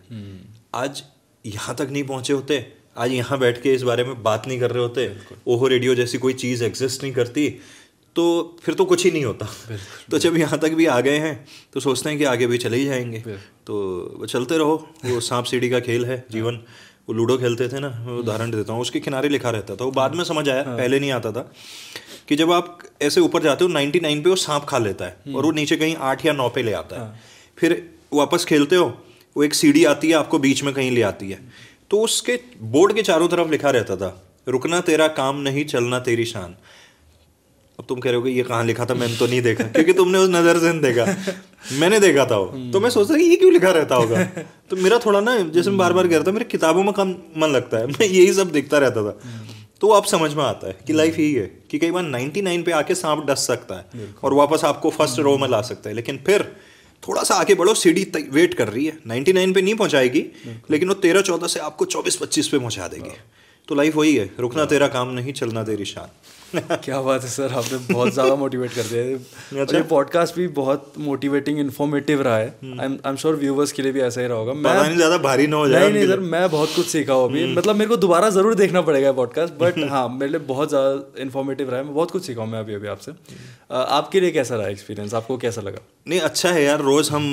आज यहाँ तक नहीं पहुँचे होते आज यहाँ बैठ के इस बारे में बात नहीं कर रहे होते ओहो रेडियो जैसी कोई चीज़ एग्जिस्ट नहीं करती तो फिर तो कुछ ही नहीं होता तो जब यहाँ तक भी आ गए हैं तो सोचते हैं कि आगे भी चले ही जाएंगे तो चलते रहो वो सांप सीढ़ी का खेल है जीवन वो लूडो खेलते थे ना मैं हम्म। उदाहरण देता हूँ उसके किनारे लिखा रहता था वो बाद में हम्म। समझ आया हाँ। पहले नहीं आता था कि जब आप ऐसे ऊपर जाते हो नाइन्टी नाइन पे वो सांप खा लेता है और वो हम्म। नीचे कहीं आठ या नौ पे ले आता है हाँ। फिर वापस खेलते हो वो एक सीढ़ी आती है आपको बीच में कहीं ले आती है तो उसके बोर्ड के चारों तरफ लिखा रहता था रुकना तेरा काम नहीं चलना तेरी शान अब तुम कह रहे हो कि ये कहाँ लिखा था मैंने तो नहीं देखा क्योंकि तुमने उस नज़र से नहीं देखा मैंने देखा था वो तो मैं सोचता कि ये क्यों लिखा रहता होगा तो मेरा थोड़ा ना जैसे मैं बार बार कह रहा था मेरे किताबों में कम मन लगता है मैं यही सब देखता रहता था तो अब समझ में आता है कि लाइफ यही है कि कई बार 99 पे आके सांप डस सकता है और वापस आपको फर्स्ट रो में ला सकता है लेकिन फिर थोड़ा सा आगे बढ़ो सीढ़ी वेट कर रही है 99 पे नहीं पहुंचाएगी लेकिन वो तेरह चौदह से आपको चौबीस पच्चीस पे पहुंचा देगी हाँ। तो लाइफ वही है रुकना हाँ। तेरा काम नहीं चलना तेरी शान क्या बात है सर आपने बहुत ज़्यादा मोटिवेट कर दिया अच्छा? ये पॉडकास्ट भी बहुत मोटिवेटिंग इन्फॉर्मेटिव रहा है आई एम श्योर व्यूवर्स के लिए भी ऐसा ही रहा होगा मैं ज़्यादा भारी ना हो जाए नहीं नहीं सर मैं बहुत कुछ सीखा हूँ अभी हम्म। मतलब मेरे को दोबारा ज़रूर देखना पड़ेगा पॉडकास्ट बट हाँ मेरे लिए बहुत ज़्यादा इन्फॉर्मेटिव रहा है मैं बहुत कुछ सीखा हूँ मैं अभी अभी आपसे हम्म। आपके लिए कैसा रहा एक्सपीरियंस आपको कैसा लगा नहीं अच्छा है यार रोज़ हम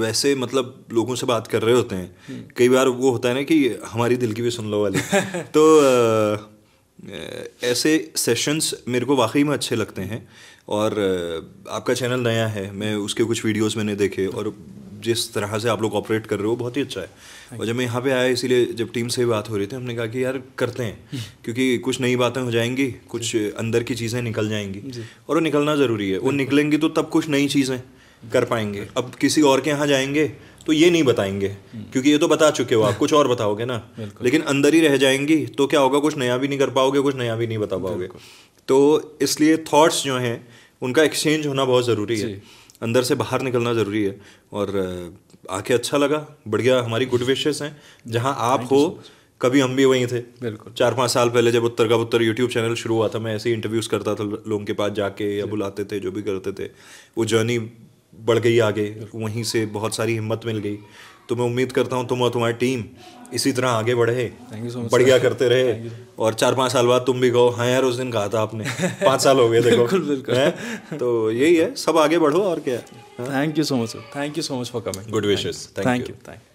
वैसे मतलब लोगों से बात कर रहे होते हैं हम्म। कई बार वो होता है ना कि हमारी दिल की भी सुन लो वाली तो ऐसे सेशंस मेरे को वाकई में अच्छे लगते हैं और आपका चैनल नया है मैं उसके कुछ वीडियोस मैंने देखे और जिस तरह से आप लोग ऑपरेट कर रहे हो बहुत ही अच्छा है और जब मैं यहाँ पे आया इसीलिए जब टीम से बात हो रही थी हमने कहा कि यार करते हैं हम्म। क्योंकि कुछ नई बातें हो जाएंगी कुछ अंदर की चीज़ें निकल जाएंगी और वो निकलना ज़रूरी है वो निकलेंगी तो तब कुछ नई चीज़ें कर पाएंगे अब किसी और के यहाँ जाएंगे तो ये नहीं बताएंगे हम्म। क्योंकि ये तो बता चुके हो आप कुछ और बताओगे ना लेकिन अंदर ही रह जाएंगी तो क्या होगा कुछ नया भी नहीं कर पाओगे कुछ नया भी नहीं बता पाओगे तो इसलिए थॉट्स जो हैं उनका एक्सचेंज होना बहुत ज़रूरी है अंदर से बाहर निकलना ज़रूरी है और आके अच्छा लगा बढ़िया हमारी गुड विशेस हैं जहाँ आप हो कभी हम भी वहीं थे बिल्कुल चार पाँच साल पहले जब उत्तर का उत्तर यूट्यूब चैनल शुरू हुआ था मैं ऐसे ही इंटरव्यूज़ करता था लोगों के पास जाके या बुलाते थे जो भी करते थे वो जर्नी बढ़ गई आगे वहीं से बहुत सारी हिम्मत मिल गई तो मैं उम्मीद करता हूँ तुम और तुम्हारी टीम इसी तरह आगे बढ़े so बढ़िया करते रहे और चार पाँच साल बाद तुम भी कहो हाँ यार उस दिन कहा था आपने पाँच साल हो गए देखो बिल्कुल बिल्कुल तो यही है सब आगे बढ़ो और क्या thank you so much thank you so much for coming good Vishesh thank you thank you